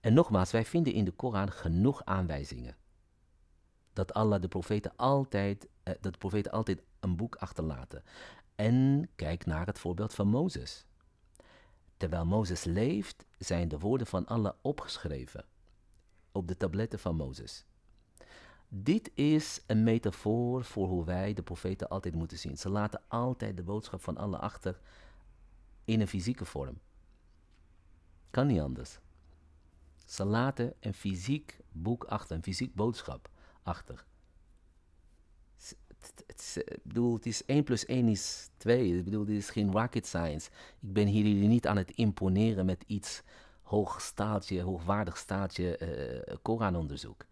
En nogmaals, wij vinden in de Koran genoeg aanwijzingen. Dat Allah de profeten altijd, eh, dat de profeten altijd een boek achterlaten. En kijk naar het voorbeeld van Mozes. Terwijl Mozes leeft, zijn de woorden van Allah opgeschreven op de tabletten van Mozes. Dit is een metafoor voor hoe wij de profeten altijd moeten zien. Ze laten altijd de boodschap van Allah achter in een fysieke vorm. Kan niet anders. Ze laten een fysiek boek achter, een fysiek boodschap achter het, eh, bedoel, het is 1 plus 1 is 2. Ik bedoel, dit is geen rocket science. Ik ben hier jullie niet aan het imponeren met iets hoog hoogwaardig staaltje eh, eh, Koranonderzoek.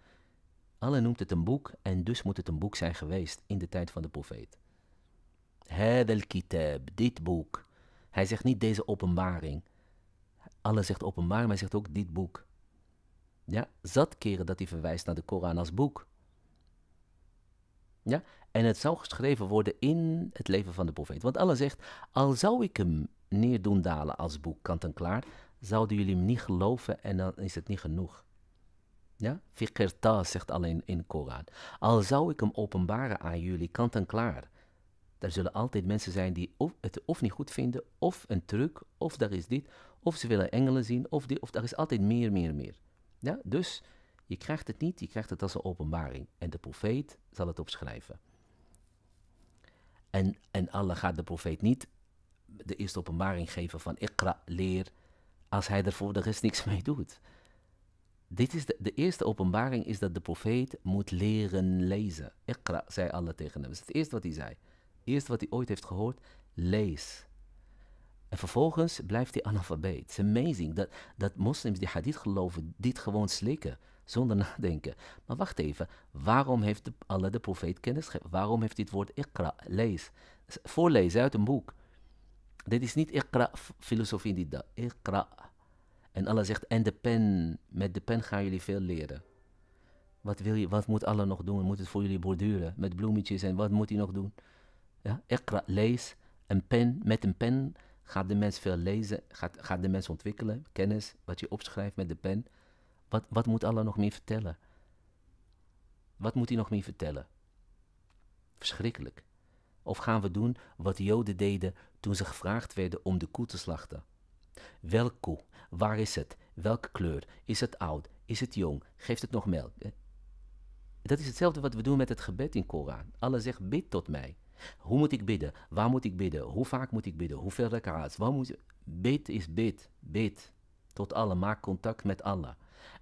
Allen noemt het een boek en dus moet het een boek zijn geweest in de tijd van de profeet. Hadel kitab, dit boek. Hij zegt niet deze openbaring. Allah zegt openbaring, maar hij zegt ook dit boek. Ja, zat keren dat hij verwijst naar de Koran als boek. Ja, en het zou geschreven worden in het leven van de profeet. Want Allah zegt, al zou ik hem neerdoen dalen als boek kant en klaar, zouden jullie hem niet geloven en dan is het niet genoeg. Ja? Fikirta zegt alleen in de Koran. Al zou ik hem openbaren aan jullie kant en klaar. Er zullen altijd mensen zijn die het of niet goed vinden, of een truc, of daar is dit, of ze willen engelen zien, of, die, of daar is altijd meer, meer, meer. Ja? Dus je krijgt het niet, je krijgt het als een openbaring. En de profeet zal het opschrijven. En, en Allah gaat de profeet niet de eerste openbaring geven van ikra, leer, als hij er voor de rest niks mee doet. Dit is de, de, eerste openbaring is dat de profeet moet leren lezen. Ikra, zei Allah tegen hem. Dat is het eerste wat hij zei. Eerst wat hij ooit heeft gehoord, lees. En vervolgens blijft hij analfabeet. Het is amazing dat, dat moslims die hadith geloven, dit gewoon slikken zonder <laughs> nadenken. Maar wacht even, waarom heeft de, Allah de profeet kennis gegeven? Waarom heeft hij het woord ikra, lees, voorlezen uit een boek? Dit is niet ikra, filosofie die dat, ikra. En Allah zegt, en de pen, met de pen gaan jullie veel leren. Wat, wil je, wat moet Allah nog doen? Moet het voor jullie borduren met bloemetjes en wat moet hij nog doen? Ja, ikra, lees, een pen, met een pen gaat de mens veel lezen, gaat, gaat de mens ontwikkelen, kennis, wat je opschrijft met de pen. Wat, wat moet Allah nog meer vertellen? Wat moet hij nog meer vertellen? Verschrikkelijk. Of gaan we doen wat de Joden deden toen ze gevraagd werden om de koe te slachten? Welke koe? Waar is het? Welke kleur? Is het oud? Is het jong? Geeft het nog melk? Eh, dat is hetzelfde wat we doen met het gebed in Koran. Allah zegt: bid tot mij. Hoe moet ik bidden? Waar moet ik bidden? Hoe vaak moet ik bidden? Hoeveel rak'a's? Waar moet Bid is bid. Bid. Tot Allah. Maak contact met Allah.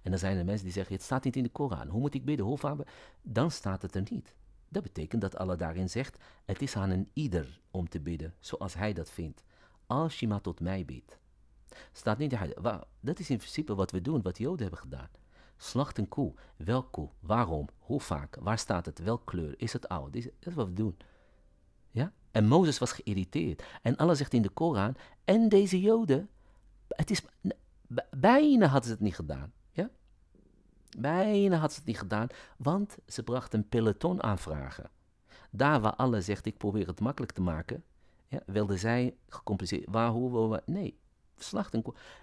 En dan zijn er mensen die zeggen, het staat niet in de Koran. Hoe moet ik bidden? Hoe vaak? Dan staat het er niet. Dat betekent dat Allah daarin zegt, het is aan een ieder om te bidden, zoals hij dat vindt. Als je maar tot mij bidt. Staat niet, dat is in principe wat we doen, wat Joden hebben gedaan. Slacht een koe. Welke koe? Waarom? Hoe vaak? Waar staat het? welke kleur? Is het oud? Is dat is wat we doen. Ja? En Mozes was geïrriteerd. En Allah zegt in de Koran, en deze Joden, het is, bijna hadden ze het niet gedaan. Bijna had ze het niet gedaan, want ze bracht een peloton aanvragen. Daar waar alle zegt, ik probeer het makkelijk te maken, ja, wilde zij gecompliceerd. Waar hoe we? Nee, slacht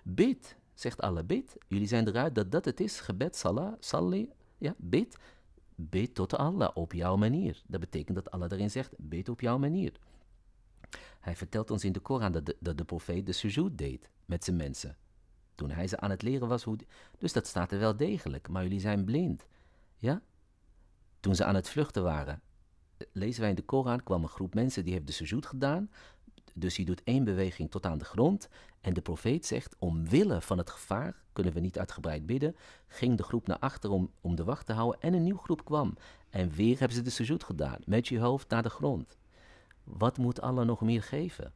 Bid, zegt alle bid. Jullie zijn eruit dat dat het is. Gebed, salah, salli, ja, bid. Bid tot Allah op jouw manier. Dat betekent dat Allah daarin zegt, bid op jouw manier. Hij vertelt ons in de Koran dat de, dat de profeet de sujud deed met zijn mensen. Toen hij ze aan het leren was hoe... Dus dat staat er wel degelijk, maar jullie zijn blind. Ja? Toen ze aan het vluchten waren, eh, lezen wij in de Koran, kwam een groep mensen die heeft de sujud gedaan. Dus die doet één beweging tot aan de grond. En de profeet zegt, omwille van het gevaar, kunnen we niet uitgebreid bidden, ging de groep naar achter om, om de wacht te houden en een nieuw groep kwam. En weer hebben ze de sujud gedaan, met je hoofd naar de grond. Wat moet Allah nog meer geven?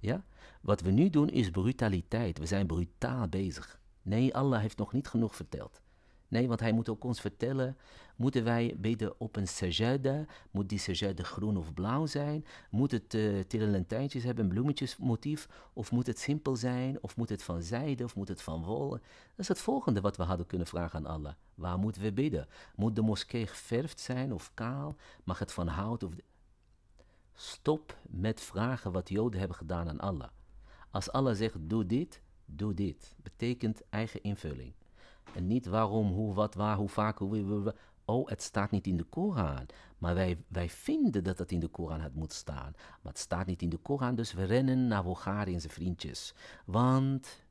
Ja? Wat we nu doen is brutaliteit. We zijn brutaal bezig. Nee, Allah heeft nog niet genoeg verteld. Nee, want hij moet ook ons vertellen, moeten wij bidden op een sajada? Moet die sajada groen of blauw zijn? Moet het uh, eh, tirelentijntjes hebben, een bloemetjesmotief? Of moet het simpel zijn? Of moet het van zijde? Of moet het van wol? Dat is het volgende wat we hadden kunnen vragen aan Allah. Waar moeten we bidden? Moet de moskee geverfd zijn of kaal? Mag het van hout of... Stop met vragen wat Joden hebben gedaan aan Allah. Als Allah zegt doe dit, doe dit. Betekent eigen invulling. En niet waarom, hoe, wat, waar, hoe vaak, hoe, hoe, Oh, het staat niet in de Koran. Maar wij, wij vinden dat het in de Koran had moeten staan. Maar het staat niet in de Koran, dus we rennen naar Bulgarië en zijn vriendjes. Want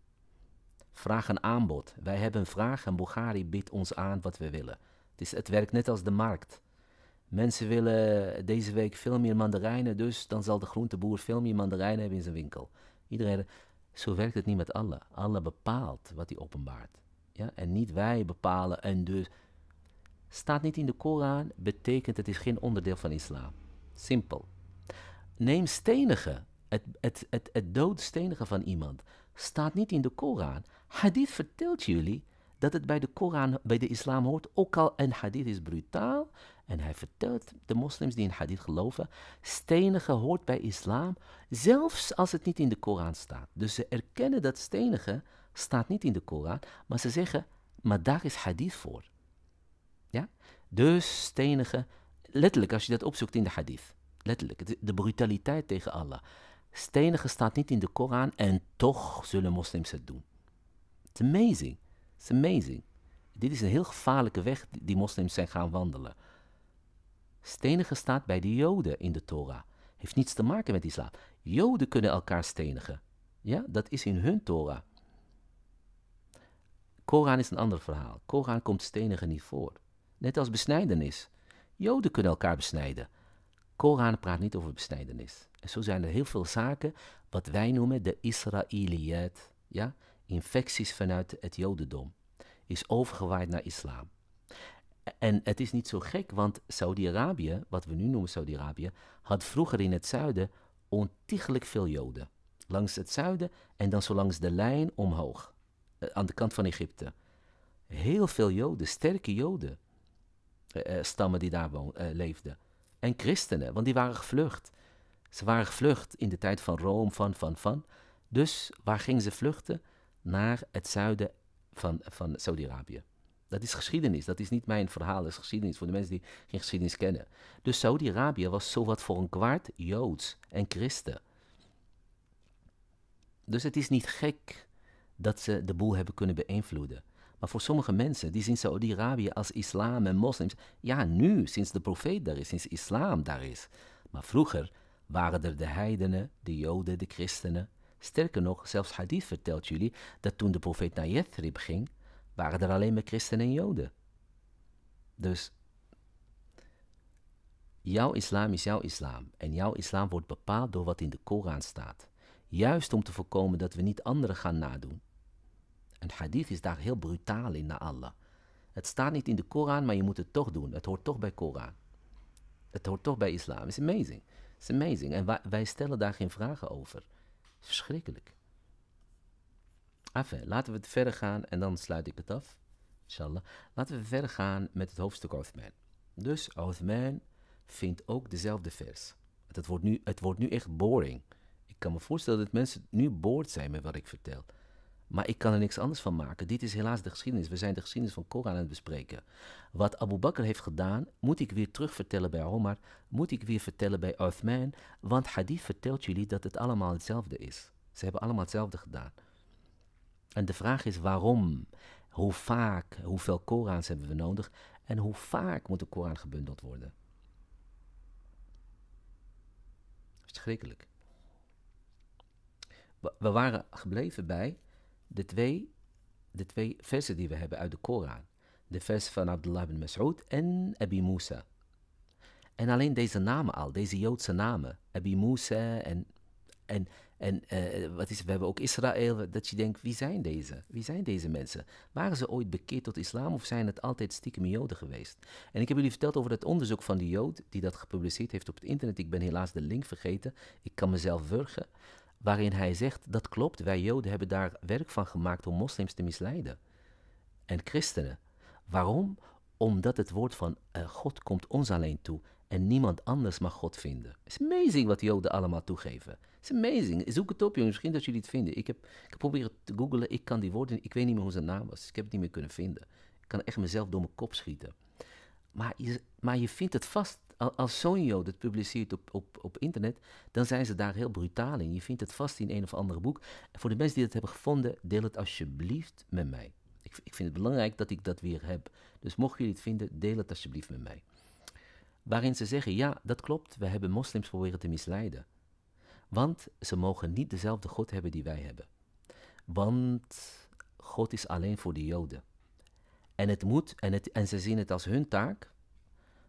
vraag een aanbod. Wij hebben een vraag en Bulgari biedt ons aan wat we willen. Het, is, het werkt net als de markt. Mensen willen deze week veel meer mandarijnen, dus dan zal de groenteboer veel meer mandarijnen hebben in zijn winkel. Iedereen, zo werkt het niet met Allah. Allah bepaalt wat hij openbaart. Ja? En niet wij bepalen en dus. Staat niet in de Koran, betekent het is geen onderdeel van islam. Simpel. Neem stenigen, het, het, het, het doodstenigen van iemand, staat niet in de Koran. Hadith vertelt jullie dat het bij de Koran, bij de islam hoort, ook al een hadith is brutaal, en hij vertelt de moslims die in hadith geloven, stenigen hoort bij islam, zelfs als het niet in de Koran staat. Dus ze erkennen dat stenigen staat niet in de Koran, maar ze zeggen, maar daar is hadith voor. Ja? Dus stenigen, letterlijk als je dat opzoekt in de hadith, letterlijk, de, brutaliteit tegen Allah. Stenigen staat niet in de Koran en toch zullen moslims het doen. It's amazing. It's amazing. Dit is een heel gevaarlijke weg die moslims zijn gaan wandelen. Stenigen staat bij de Joden in de Torah. Heeft niets te maken met islam. Joden kunnen elkaar stenigen. Ja, dat is in hun Torah. Koran is een ander verhaal. Koran komt stenigen niet voor. Net als besnijdenis. Joden kunnen elkaar besnijden. Koran praat niet over besnijdenis. En zo zijn er heel veel zaken wat wij noemen de Israëliët. Ja? Infecties vanuit het Jodendom. Is overgewaaid naar islam. En het is niet zo gek, want Saudi-Arabië, wat we nu noemen Saudi-Arabië, had vroeger in het zuiden ontiegelijk veel Joden. Langs het zuiden en dan zo langs de lijn omhoog, eh, aan de kant van Egypte. Heel veel Joden, sterke Joden, eh, eh, stammen die daar woon, leefden. En christenen, want die waren gevlucht. Ze waren gevlucht in de tijd van Rome, van, van, van. Dus waar gingen ze vluchten? Naar het zuiden van, van Saudi-Arabië. Dat is geschiedenis. Dat is niet mijn verhaal. Dat is geschiedenis voor de mensen die geen geschiedenis kennen. Dus Saudi-Arabië was zowat voor een kwart Joods en Christen. Dus het is niet gek dat ze de boel hebben kunnen beïnvloeden. Maar voor sommige mensen, die zien Saudi-Arabië als islam en moslims. Ja, nu, sinds de profeet daar is, sinds islam daar is. Maar vroeger waren er de heidenen, de joden, de christenen. Sterker nog, zelfs hadith vertelt jullie dat toen de profeet naar Yathrib ging, waren er alleen maar christenen en joden. Dus jouw islam is jouw islam en jouw islam wordt bepaald door wat in de Koran staat. Juist om te voorkomen dat we niet anderen gaan nadoen. Een hadith is daar heel brutaal in naar Allah. Het staat niet in de Koran, maar je moet het toch doen. Het hoort toch bij Koran. Het hoort toch bij islam. Is amazing. Is amazing. En wij stellen daar geen vragen over. Verschrikkelijk. Ah, laten we het verder gaan en dan sluit ik het af. Inshallah. Laten we verder gaan met het hoofdstuk Othman. Dus Othman vindt ook dezelfde vers. Het wordt, nu, het wordt nu echt boring. Ik kan me voorstellen dat mensen nu boord zijn met wat ik vertel. Maar ik kan er niks anders van maken. Dit is helaas de geschiedenis. We zijn de geschiedenis van Koran aan het bespreken. Wat Abu Bakr heeft gedaan, moet ik weer terugvertellen bij Omar. Moet ik weer vertellen bij Uthman. Want hadith vertelt jullie dat het allemaal hetzelfde is. Ze hebben allemaal hetzelfde gedaan. En de vraag is waarom? Hoe vaak? Hoeveel Korans hebben we nodig? En hoe vaak moet de Koran gebundeld worden? schrikkelijk. We waren gebleven bij de twee, de twee versen die we hebben uit de Koran. De vers van Abdullah ibn Mas'ud en Abi Musa. En alleen deze namen al, deze Joodse namen, Abi Musa en, en en eh, wat is, we hebben ook Israël, dat je denkt, wie zijn deze? Wie zijn deze mensen? Waren ze ooit bekeerd tot islam of zijn het altijd stiekem joden geweest? En ik heb jullie verteld over dat onderzoek van die jood, die dat gepubliceerd heeft op het internet. Ik ben helaas de link vergeten, ik kan mezelf wurgen. Waarin hij zegt, dat klopt, wij joden hebben daar werk van gemaakt om moslims te misleiden. En christenen. Waarom? Omdat het woord van eh, God komt ons alleen toe. En niemand anders mag God vinden. Het is amazing wat Joden allemaal toegeven. Het is amazing. Zoek het op, jongens. Misschien dat jullie het vinden. Ik heb, ik heb te googlen. Ik kan die woorden. Ik weet niet meer hoe zijn naam was. ik heb het niet meer kunnen vinden. Ik kan echt mezelf door mijn kop schieten. Maar je, maar je vindt het vast. Als zo'n Jood het publiceert op, op, op internet, dan zijn ze daar heel brutaal in. Je vindt het vast in een of andere boek. En voor de mensen die het hebben gevonden, deel het alsjeblieft met mij. Ik, ik vind het belangrijk dat ik dat weer heb. Dus mochten jullie het vinden, deel het alsjeblieft met mij waarin ze zeggen, ja, dat klopt, we hebben moslims proberen te misleiden. Want ze mogen niet dezelfde God hebben die wij hebben. Want God is alleen voor de Joden. En, het moet, en, het, en ze zien het als hun taak.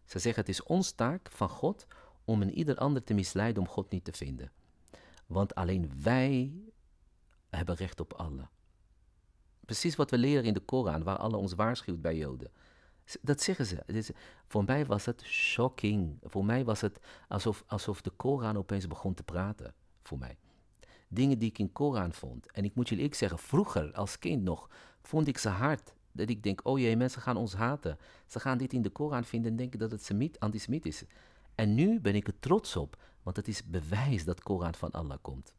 Ze zeggen het is ons taak van God om een ieder ander te misleiden om God niet te vinden. Want alleen wij hebben recht op Allah. Precies wat we leren in de Koran, waar Allah ons waarschuwt bij Joden. Dat zeggen ze. voor mij was het shocking. Voor mij was het alsof, alsof de Koran opeens begon te praten. Voor mij. Dingen die ik in Koran vond. En ik moet jullie ik zeggen, vroeger als kind nog, vond ik ze hard. Dat ik denk, oh jee, mensen gaan ons haten. Ze gaan dit in de Koran vinden en denken dat het antisemitisch is. En nu ben ik er trots op, want het is bewijs dat Koran van Allah komt.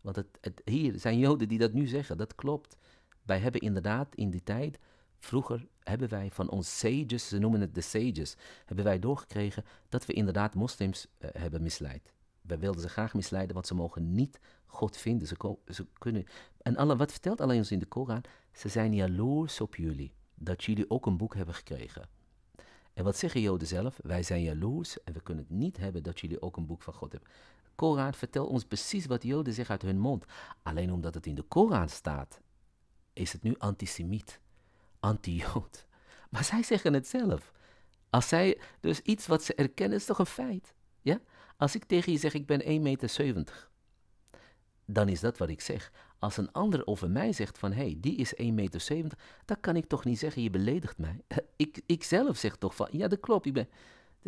Want het, het, hier zijn Joden die dat nu zeggen, dat klopt. Wij hebben inderdaad in die tijd vroeger hebben wij van onze sages, ze noemen het de sages, hebben wij doorgekregen dat we inderdaad moslims eh, hebben misleid. We wilden ze graag misleiden, want ze mogen niet God vinden. Ze, kunnen... En wat vertelt alleen ons in de Koran? Ze zijn jaloers op jullie, dat jullie ook een boek hebben gekregen. En wat zeggen Joden zelf? Wij zijn jaloers en we kunnen het niet hebben dat jullie ook een boek van God hebben. Koran vertelt ons precies wat Joden zeggen uit hun mond. Alleen omdat het in de Koran staat, is het nu antisemiet. Antioot, <laughs> Maar zij zeggen het zelf. Als zij, dus iets wat ze erkennen is toch een feit. Ja? Als ik tegen je zeg ik ben 1,70 meter, dan is dat wat ik zeg. Als een ander over mij zegt van hé, hey, die is 1,70 meter, dan kan ik toch niet zeggen je beledigt mij. <laughs> Ik, ik zelf zeg toch van ja dat klopt, ik, ben,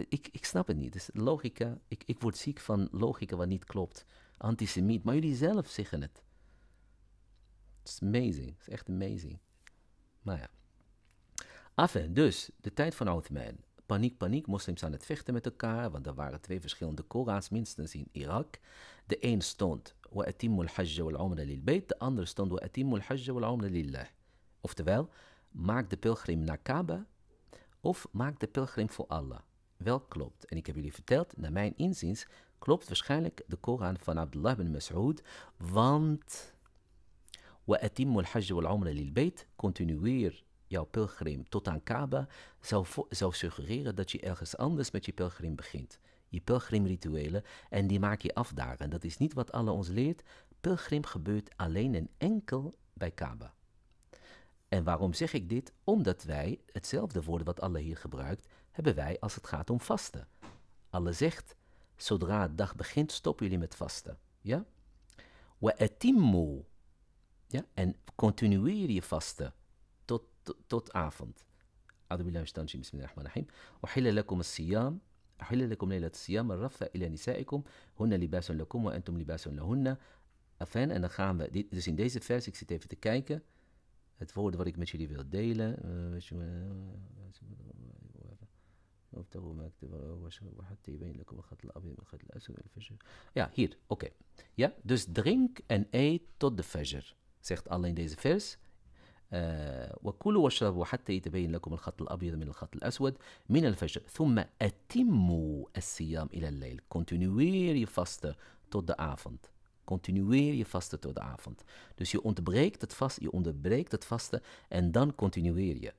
ik, ik snap het niet. Dus logica, ik, ik word ziek van logica wat niet klopt. Antisemiet, maar jullie zelf zeggen het. Het is amazing, het is echt amazing. Maar ja. Af en dus, de tijd van Othman. Paniek, paniek, moslims aan het vechten met elkaar, want er waren twee verschillende Korans minstens in Irak. De een stond, wa'atimul hajj lil bayt, de ander stond, wa'atimul hajj lillah. Oftewel, maak de pilgrim naar Kaaba of maak de pelgrim voor Allah. Wel klopt, en ik heb jullie verteld, naar mijn inziens klopt waarschijnlijk de Koran van Abdullah bin Mas'ud, want... وأتم الحج lil bayt, continueer jouw pelgrim tot aan Kaaba zou, zou suggereren dat je ergens anders met je pelgrim begint. Je pelgrimrituelen en die maak je af daar. En dat is niet wat Allah ons leert. Pelgrim gebeurt alleen en enkel bij Kaaba. En waarom zeg ik dit? Omdat wij hetzelfde woord wat Allah hier gebruikt, hebben wij als het gaat om vasten. Allah zegt, zodra het dag begint, stoppen jullie met vasten. Ja? Wa Ja? En continueer je vasten tot avond. أعوذ أحل لكم الصيام أحل لكم ليلة الصيام الرفث إلى نسائكم هن لباس لكم en dan gaan we, dus in deze vers, ik zit even te kijken, het woord wat ik met jullie wil delen. Ja, hier, oké. Okay. Ja, dus drink en eet tot de fajr, zegt Allah deze vers. آه، وكلوا واشربوا حتى يتبين لكم الخط الابيض من الخط الاسود من الفجر ثم اتموا الصيام الى الليل كونتينويري فاست تو ذا افند كونتينويري فاست تو ذا افند دوس يو اونتبريك ذات فاست يو اونتبريك ذات فاست اند دان كونتينويري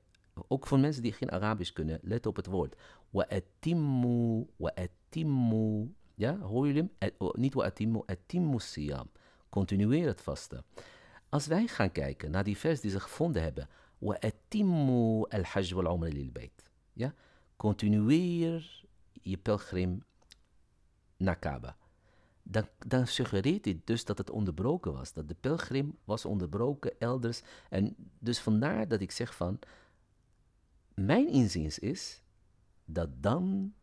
Ook voor mensen die geen Arabisch kunnen, let op het woord. Wa'atimu, wa'atimu. Ja, hoor jullie hem? Eh, oh, niet wa'atimu, atimu siyam. Continueer het vasten. Als wij gaan kijken naar die vers die ze gevonden hebben, ja? Continueer je pelgrim naar Kaaba. Dan, dan, suggereert dit dus dat het onderbroken was. Dat de pelgrim was onderbroken elders. En dus vandaar dat ik zeg van, mijn inziens is dat dan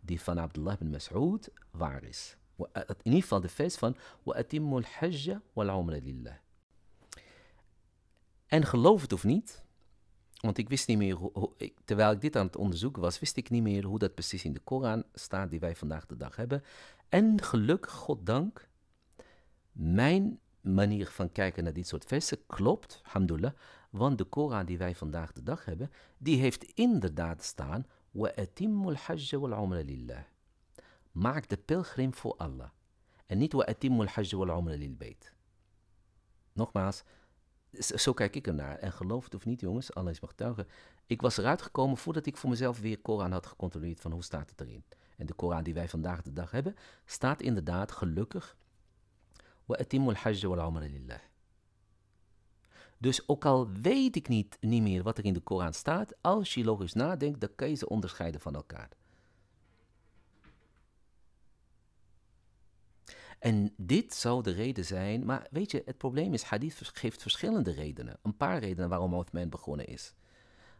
die van Abdullah bin Mas'ud waar is. In ieder geval de vers van, وَأَتِمُّوا الْحَجَّ en geloof het of niet, want ik wist niet meer, hoe, terwijl ik dit aan het onderzoeken was, wist ik niet meer hoe dat precies in de Koran staat die wij vandaag de dag hebben. En gelukkig, goddank, mijn manier van kijken naar dit soort versen klopt, alhamdulillah, want de Koran die wij vandaag de dag hebben, die heeft inderdaad staan, وَأَتِمُّ الْحَجَّ وَالْعُمْرَ Maak de pelgrim voor Allah. En niet wal umra lil beet. Nogmaals, zo kijk ik ernaar. En geloof het of niet, jongens, alles mag tuigen. Ik was eruit gekomen voordat ik voor mezelf weer Koran had gecontroleerd van hoe staat het erin. En de Koran die wij vandaag de dag hebben, staat inderdaad gelukkig. Dus ook al weet ik niet, niet meer wat er in de Koran staat, als je logisch nadenkt, dan kan je ze onderscheiden van elkaar. En dit zou de reden zijn, maar weet je, het probleem is, hadith geeft verschillende redenen. Een paar redenen waarom Othman begonnen is.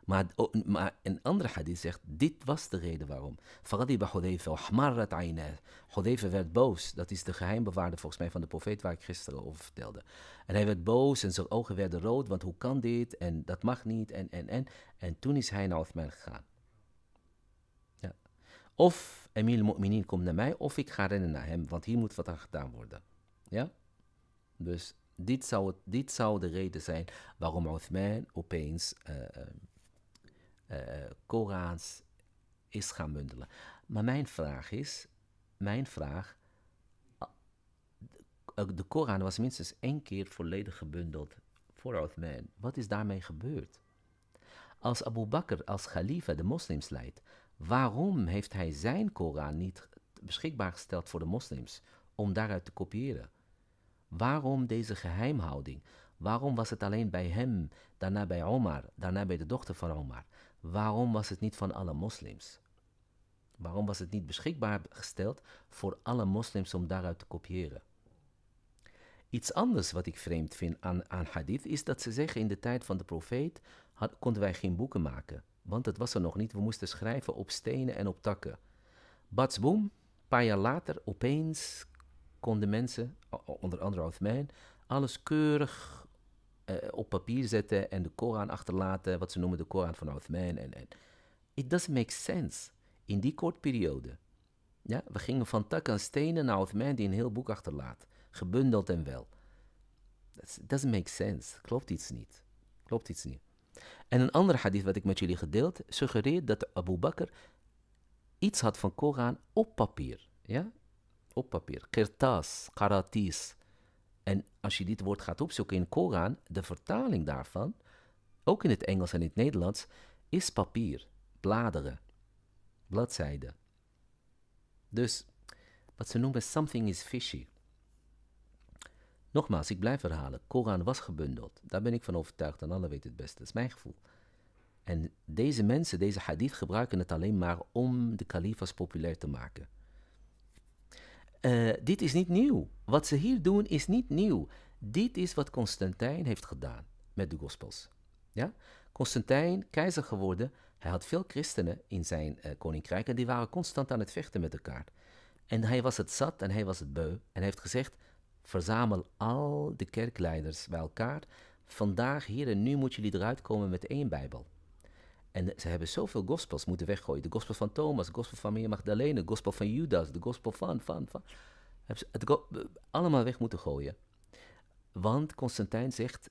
Maar, maar een andere hadith zegt, dit was de reden waarom. Faradiba Hudayfa, Hmarat Aynah. Hudayfa werd boos. Dat is de geheimbewaarde volgens mij van de profeet waar ik gisteren over vertelde. En hij werd boos en zijn ogen werden rood, want hoe kan dit? En dat mag niet, en, en, en. En toen is hij naar Othman gegaan. Of Emil Mu'minin komt naar mij, of ik ga rennen naar hem, want hier moet wat aan gedaan worden. Ja? Dus dit zou, het, dit zou de reden zijn waarom Uthman opeens uh, eh, eh, eh, Korans is gaan bundelen. Maar mijn vraag is, mijn vraag, de Koran was minstens één keer volledig gebundeld voor Uthman. Wat is daarmee gebeurd? Als Abu Bakr als khalifa de moslims leidt, Waarom heeft hij zijn Koran niet beschikbaar gesteld voor de moslims om daaruit te kopiëren? Waarom deze geheimhouding? Waarom was het alleen bij hem, daarna bij Omar, daarna bij de dochter van Omar? Waarom was het niet van alle moslims? Waarom was het niet beschikbaar gesteld voor alle moslims om daaruit te kopiëren? Iets anders wat ik vreemd vind aan, aan hadith is dat ze zeggen in de tijd van de profeet konden wij geen boeken maken. Want het was er nog niet. We moesten schrijven op stenen en op takken. Batsboom, een paar jaar later, opeens konden mensen, onder andere Othmijn, alles keurig eh, op papier zetten en de Koran achterlaten, wat ze noemen de Koran van Othman. En, en. It doesn't make sense in die korte periode. Ja, we gingen van tak aan stenen naar Othman die een heel boek achterlaat, gebundeld en wel. It doesn't make sense, klopt iets niet. Klopt iets niet. En een andere hadith wat ik met jullie gedeeld, suggereert dat Abu Bakr iets had van Koran op papier. Ja? Op papier. Kirtas, karatis. En als je dit woord gaat opzoeken in Koran, de vertaling daarvan, ook in het Engels en in het Nederlands, is papier, bladeren, bladzijden. Dus wat ze noemen something is fishy. Nogmaals, ik blijf herhalen, Koran was gebundeld. Daar ben ik van overtuigd en alle weet het best. Dat is mijn gevoel. En deze mensen, deze hadith, gebruiken het alleen maar om de kalifas populair te maken. Eh, dit is niet nieuw. Wat ze hier doen is niet nieuw. Dit is wat Constantijn heeft gedaan met de gospels. Ja? Constantijn, keizer geworden, hij had veel christenen in zijn uh, koninkrijk en die waren constant aan het vechten met elkaar. En hij was het zat en hij was het beu en hij heeft gezegd, Verzamel al de kerkleiders bij elkaar. Vandaag, hier en nu, moet jullie eruit komen met één Bijbel. En ze hebben zoveel gospels moeten weggooien. De gospel van Thomas, de gospel van Maria Magdalene, de gospel van Judas, de gospel van, van, van. Het allemaal weg moeten gooien. Want Constantijn zegt,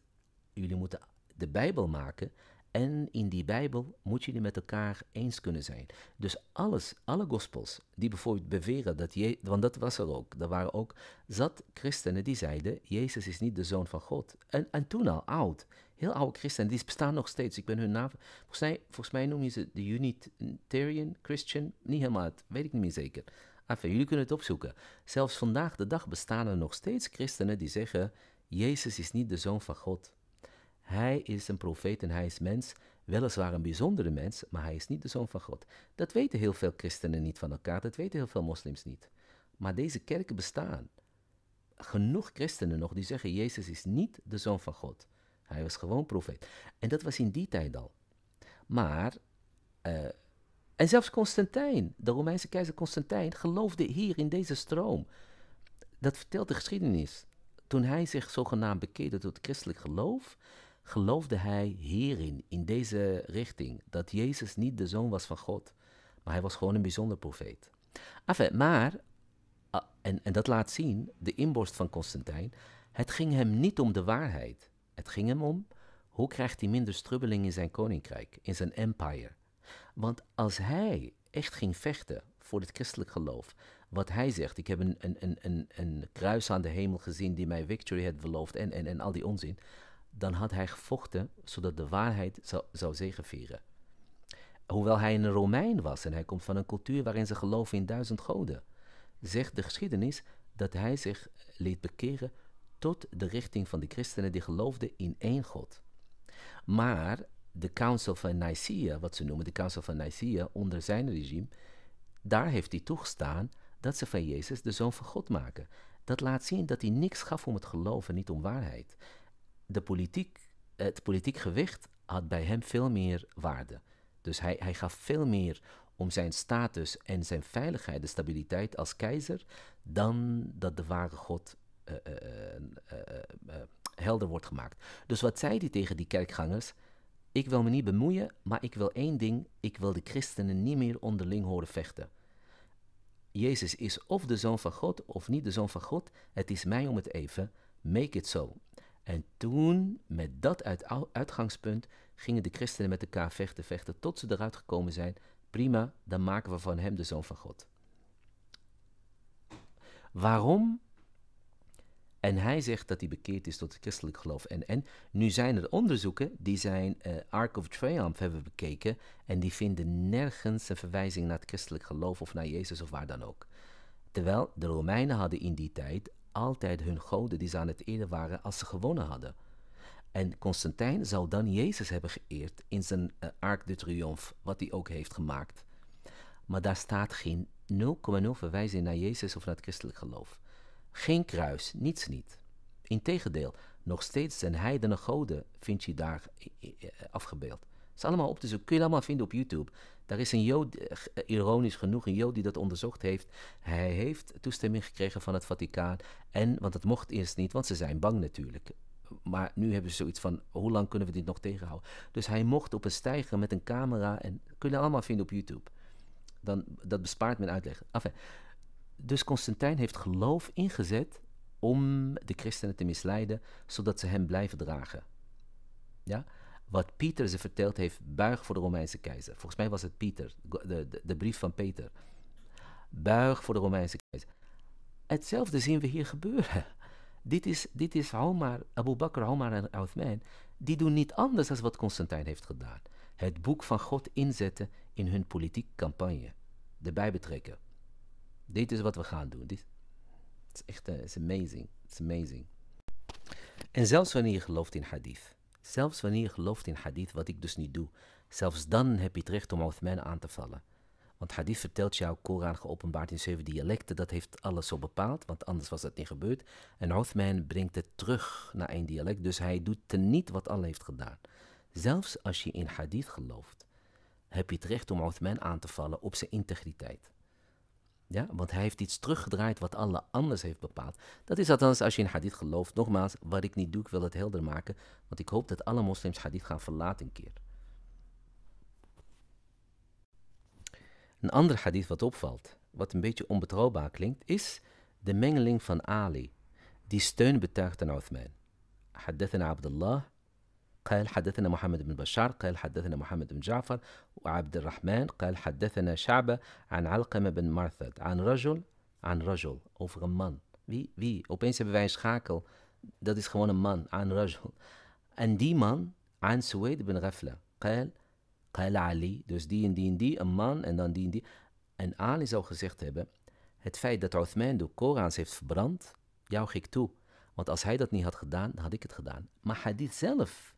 jullie moeten de Bijbel maken en in die Bijbel moet je het met elkaar eens kunnen zijn. Dus alles, alle gospels die bijvoorbeeld beweren dat Jezus, want dat was er ook, er waren ook zat christenen die zeiden, Jezus is niet de zoon van God. En, en toen al, oud, heel oude christenen, die bestaan nog steeds. Ik ben hun naam, volgens mij, volgens mij noemen ze de Unitarian Christian, niet helemaal, weet ik niet meer zeker. Enfin, jullie kunnen het opzoeken. Zelfs vandaag de dag bestaan er nog steeds christenen die zeggen, Jezus is niet de zoon van God. Hij is een profeet en hij is mens, weliswaar een bijzondere mens, maar hij is niet de zoon van God. Dat weten heel veel christenen niet van elkaar, dat weten heel veel moslims niet. Maar deze kerken bestaan. Genoeg christenen nog die zeggen, Jezus is niet de zoon van God. Hij was gewoon profeet. En dat was in die tijd al. Maar, eh, en zelfs Constantijn, de Romeinse keizer Constantijn, geloofde hier in deze stroom. Dat vertelt de geschiedenis. Toen hij zich zogenaamd bekeerde tot het christelijk geloof, geloofde hij hierin, in deze richting, dat Jezus niet de zoon was van God, maar hij was gewoon een bijzonder profeet. Enfin, maar, ah, en, en dat laat zien, de inborst van Constantijn, het ging hem niet om de waarheid. Het ging hem om, hoe krijgt hij minder strubbeling in zijn koninkrijk, in zijn empire? Want als hij echt ging vechten voor het christelijk geloof, wat hij zegt, ik heb een, een, een, een, kruis aan de hemel gezien die mij victory had beloofd en, en, en al die onzin dan had hij gevochten zodat de waarheid zou, zou Hoewel hij een Romein was en hij komt van een cultuur waarin ze geloven in duizend goden, zegt de geschiedenis dat hij zich liet bekeren tot de richting van de christenen die geloofden in één God. Maar de Council van Nicaea, wat ze noemen de Council van Nicaea onder zijn regime, daar heeft hij toegestaan dat ze van Jezus de zoon van God maken. Dat laat zien dat hij niks gaf om het geloven, niet om waarheid de politiek, het politiek gewicht had bij hem veel meer waarde. Dus hij, hij gaf veel meer om zijn status en zijn veiligheid, de stabiliteit als keizer, dan dat de ware God eh, eh, eh, helder wordt gemaakt. Dus wat zei hij tegen die kerkgangers? Ik wil me niet bemoeien, maar ik wil één ding: ik wil de christenen niet meer onderling horen vechten. Jezus is of de zoon van God of niet de zoon van God. Het is mij om het even. Make it so. En toen, met dat uit, uitgangspunt, gingen de christenen met elkaar vechten, vechten, tot ze eruit gekomen zijn. Prima, dan maken we van hem de zoon van God. Waarom? En hij zegt dat hij bekeerd is tot het christelijk geloof. En, en nu zijn er onderzoeken die zijn eh, Ark of Triumph hebben bekeken. En die vinden nergens een verwijzing naar het christelijk geloof of naar Jezus of waar dan ook. Terwijl de Romeinen hadden in die tijd altijd hun goden die ze aan het eren waren als ze gewonnen hadden. En Constantijn zou dan Jezus hebben geëerd in zijn eh, Arc de Triomphe, wat hij ook heeft gemaakt. Maar daar staat geen 0,0 verwijzing naar Jezus of naar het christelijk geloof. Geen kruis, niets niet. Integendeel, nog steeds zijn heidene goden vind je daar eh, eh, afgebeeld is allemaal op te zoeken. Kun je allemaal vinden op YouTube. Daar is een Jood, eh, ironisch genoeg, een Jood die dat onderzocht heeft. Hij heeft toestemming gekregen van het Vaticaan. En, want dat mocht eerst niet, want ze zijn bang natuurlijk. Maar nu hebben ze zoiets van: hoe lang kunnen we dit nog tegenhouden? Dus hij mocht op een stijger met een camera. En kun je allemaal vinden op YouTube. Dan, dat bespaart mijn uitleg. Enfin, dus Constantijn heeft geloof ingezet om de christenen te misleiden, zodat ze hem blijven dragen. Ja? wat Pieter ze verteld heeft, buig voor de Romeinse keizer. Volgens mij was het Pieter, de, de, de brief van Peter. Buig voor de Romeinse keizer. Hetzelfde zien we hier gebeuren. Dit is, dit is Omar, Abu Bakr, Omar en Uthman. Die doen niet anders dan wat Constantijn heeft gedaan. Het boek van God inzetten in hun politieke campagne. Erbij betrekken. Dit is wat we gaan doen. Dit is echt uh, eh, it's amazing. It's amazing. En zelfs wanneer je gelooft in hadith. Zelfs wanneer je gelooft in hadith, wat ik dus niet doe, zelfs dan heb je het recht om Uthman aan te vallen. Want hadith vertelt jou, Koran geopenbaard in zeven dialecten, dat heeft alles zo bepaald, want anders was dat niet gebeurd. En Uthman brengt het terug naar één dialect, dus hij doet teniet wat Allah heeft gedaan. Zelfs als je in hadith gelooft, heb je het recht om Uthman aan te vallen op zijn integriteit. Ja, want hij heeft iets teruggedraaid wat Allah anders heeft bepaald. Dat is althans als je in hadith gelooft. Nogmaals, wat ik niet doe, ik wil het helder maken. Want ik hoop dat alle moslims hadith gaan verlaten een keer. Een ander hadith wat opvalt, wat een beetje onbetrouwbaar klinkt, is de mengeling van Ali, die steun betuigt aan Uthman. Haddathana Abdullah قال حدثنا محمد بن بشار قال حدثنا محمد بن جعفر وعبد الرحمن قال حدثنا شعبة عن علقمة بن مرثد عن رجل عن رجل over een man wie wie opeens hebben wij een schakel dat is gewoon een man Een man. en die man aan سويد bin غفلة قال قال علي dus die en die en die een man en dan die en die en Ali zou gezegd hebben het feit dat Othman de Korans heeft verbrand jouw gek toe want als hij dat niet had gedaan, had ik het gedaan. Maar hadith zelf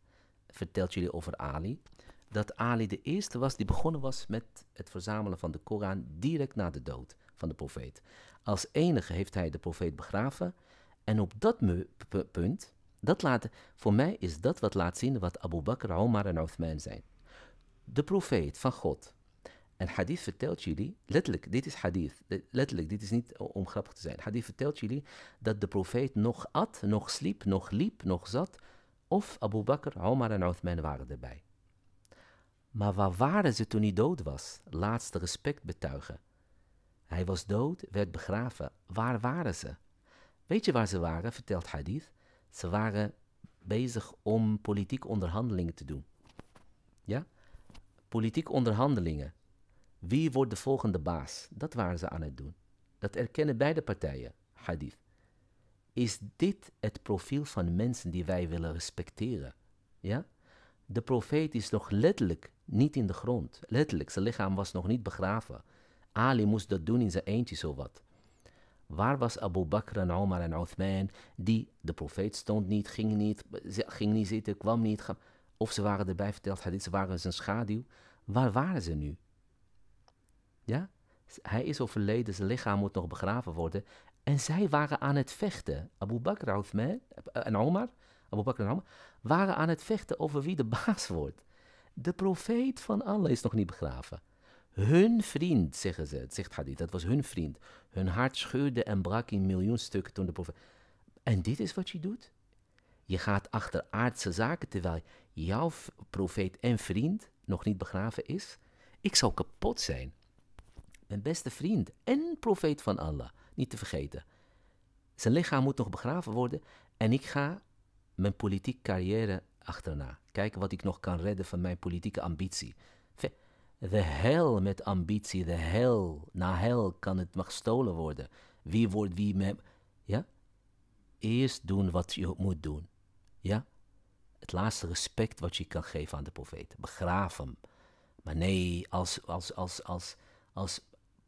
vertelt jullie over Ali. Dat Ali de eerste was die begonnen was met het verzamelen van de Koran direct na de dood van de profeet. Als enige heeft hij de profeet begraven. En op dat punt, dat laat, voor mij is dat wat laat zien wat Abu Bakr, Omar en Uthman zijn. De profeet van God. En hadith vertelt jullie, letterlijk, dit is hadith, letterlijk, dit is niet om grappig te zijn. Hadith vertelt jullie dat de profeet nog at, nog sliep, nog liep, nog zat, of Abu Bakr, Omar en Uthman waren erbij. Maar waar waren ze toen hij dood was? Laatste respect betuigen. Hij was dood, werd begraven. Waar waren ze? Weet je waar ze waren, vertelt Hadith? Ze waren bezig om politiek onderhandelingen te doen. Ja? Politiek onderhandelingen. Wie wordt de volgende baas? Dat waren ze aan het doen. Dat erkennen beide partijen, Hadith. Is dit het profiel van mensen die wij willen respecteren? Ja? De profeet is nog letterlijk niet in de grond. Letterlijk, zijn lichaam was nog niet begraven. Ali moest dat doen in zijn eentje zowat. Waar was Abu Bakr en Omar en Uthman die de profeet stond niet, ging niet, ging niet zitten, kwam niet. of ze waren erbij verteld, hadith, ze waren zijn schaduw. Waar waren ze nu? Ja? Hij is overleden, zijn lichaam moet nog begraven worden. En zij waren aan het vechten. Abu Bakr Uthman, eh, en Omar, Abu Bakr en Omar, waren aan het vechten over wie de <laughs> baas wordt. De profeet van Allah is nog niet begraven. Hun vriend, zeggen ze, zegt Hadith, dat was hun vriend. Hun hart scheurde en brak in miljoen stukken toen de profeet... En dit is wat je doet? Je gaat achter aardse zaken terwijl jouw profeet en vriend nog niet begraven is? Ik zou kapot zijn mijn beste vriend en profeet van Allah, niet te vergeten. Zijn lichaam moet nog begraven worden en ik ga mijn politieke carrière achterna. Kijken wat ik nog kan redden van mijn politieke ambitie. De hel met ambitie, de hel. Na hel kan het maar gestolen worden. Wie wordt wie met... Ja? Eerst doen wat je moet doen. Ja? Het laatste respect wat je kan geven aan de profeet. Begraaf hem. Maar nee, als, als, als, als, als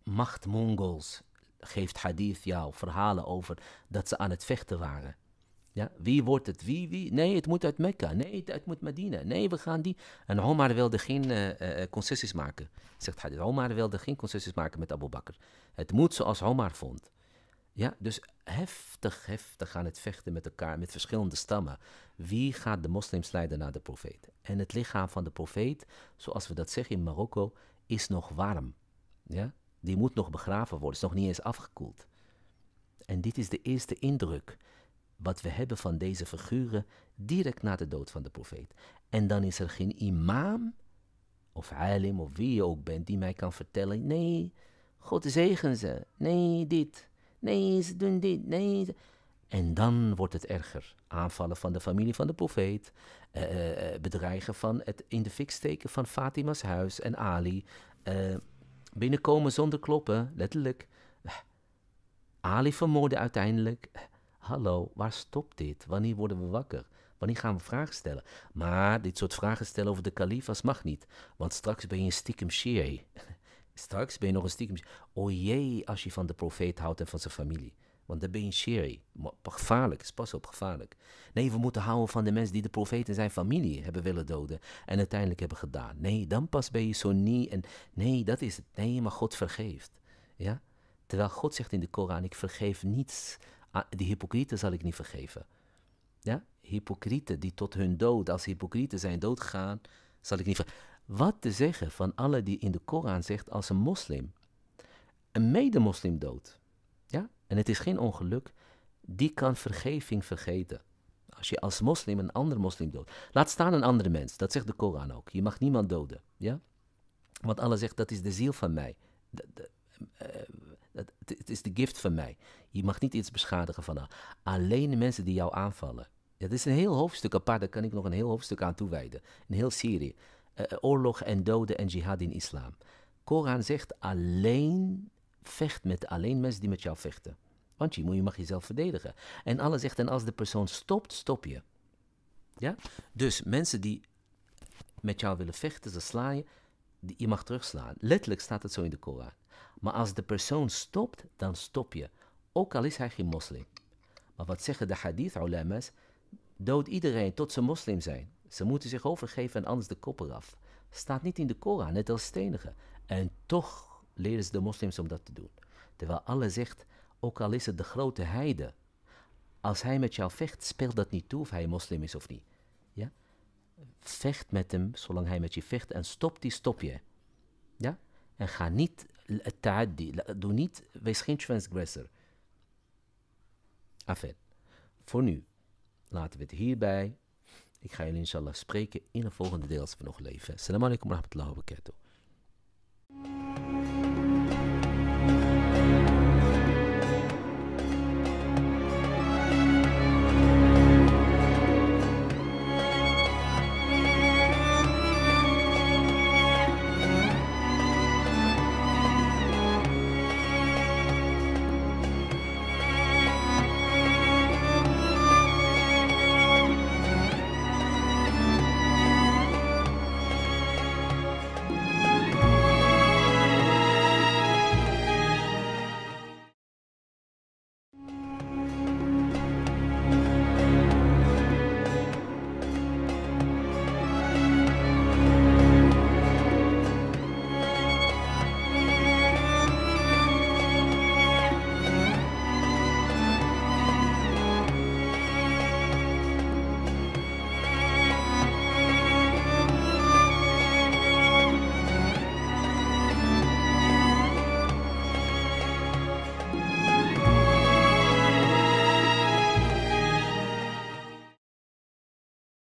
machtmongols geeft hadith jou verhalen over dat ze aan het vechten waren. Ja, wie wordt het? Wie, wie? Nee, het moet uit Mekka. Nee, het, moet Medina. Nee, we gaan die. En Omar wilde geen uh, concessies maken, zegt Hadith. Omar wilde geen concessies maken met Abu Bakr. Het moet zoals Omar vond. Ja, dus heftig, heftig aan het vechten met elkaar, met verschillende stammen. Wie gaat de moslims leiden naar de profeet? En het lichaam van de profeet, zoals we dat zeggen in Marokko, is nog warm. Ja? Die moet nog begraven worden, is nog niet eens afgekoeld. En dit is de eerste indruk wat we hebben van deze figuren direct na de dood van de profeet. En dan is er geen imam of alim of wie je ook bent die mij kan vertellen: nee, God zegen ze, nee, dit, nee, ze doen dit, nee. En dan wordt het erger. Aanvallen van de familie van de profeet, eh, eh, eh, bedreigen van het in de fik steken van Fatima's huis en Ali. Eh, Binnenkomen zonder kloppen, letterlijk. Eh, Ali vermoorden uiteindelijk. Eh, hallo, waar stopt dit? Wanneer worden we wakker? Wanneer gaan we vragen stellen? Maar dit soort vragen stellen over de kalifas mag niet. Want straks ben je een stiekem <laughs> Straks ben je nog een stiekem... O jee, als je van de profeet houdt en van zijn familie. Want dan ben je sherry. Gevaarlijk, is pas op, gevaarlijk. Nee, we moeten houden van de mensen die de profeet en zijn familie hebben willen doden. En uiteindelijk hebben gedaan. Nee, dan pas ben je zo En nee, dat is het. Nee, maar God vergeeft. Ja? Terwijl God zegt in de Koran, ik vergeef niets. Ah, die hypocrieten zal ik niet vergeven. Ja? Hypocrieten die tot hun dood, als hypocrieten zijn doodgegaan, zal ik niet vergeven. Wat te zeggen van alle die in de Koran zegt als een moslim, een mede moslim dood en het is geen ongeluk, die kan vergeving vergeten. Als je als moslim een ander moslim doodt. Laat staan een andere mens, dat zegt de Koran ook. Je mag niemand doden. Ja? Want Allah zegt, dat is de ziel van mij. Eh, dat, het is de gift van mij. Je mag niet iets beschadigen van Allah. Alleen de mensen die jou aanvallen. Dat is een heel hoofdstuk apart, daar kan ik nog een heel hoofdstuk aan toewijden. Een heel Syrië. Eh, eh, oorlog en doden en jihad in islam. Koran zegt alleen Vecht met alleen mensen die met jou vechten. Want je mag jezelf verdedigen. En Allah zegt, en als de persoon stopt, stop je. Ja? Dus mensen die met jou willen vechten, ze slaan je, je mag terugslaan. Letterlijk staat het zo in de Koran. Maar als de persoon stopt, dan stop je. Ook al is hij geen moslim. Maar wat zeggen de hadith ulama's? Dood iedereen tot ze moslim zijn. Ze moeten zich overgeven en anders de kop eraf. Staat niet in de Koran, net als stenigen. En toch leren ze de moslims om dat te doen. Terwijl Allah zegt, ook al is het de grote heide, als hij met jou vecht, speelt dat niet toe of hij moslim is of niet. Ja? Vecht met hem zolang hij met je vecht en stop die, stop je. Ja? En ga niet het eh, ta'addi, doe niet, wees geen transgressor. Afijn, voor nu laten we het hierbij. Ik ga jullie inshallah spreken in een volgende deel als we nog leven. Assalamu alaikum wa rahmatullahi wa barakatuh.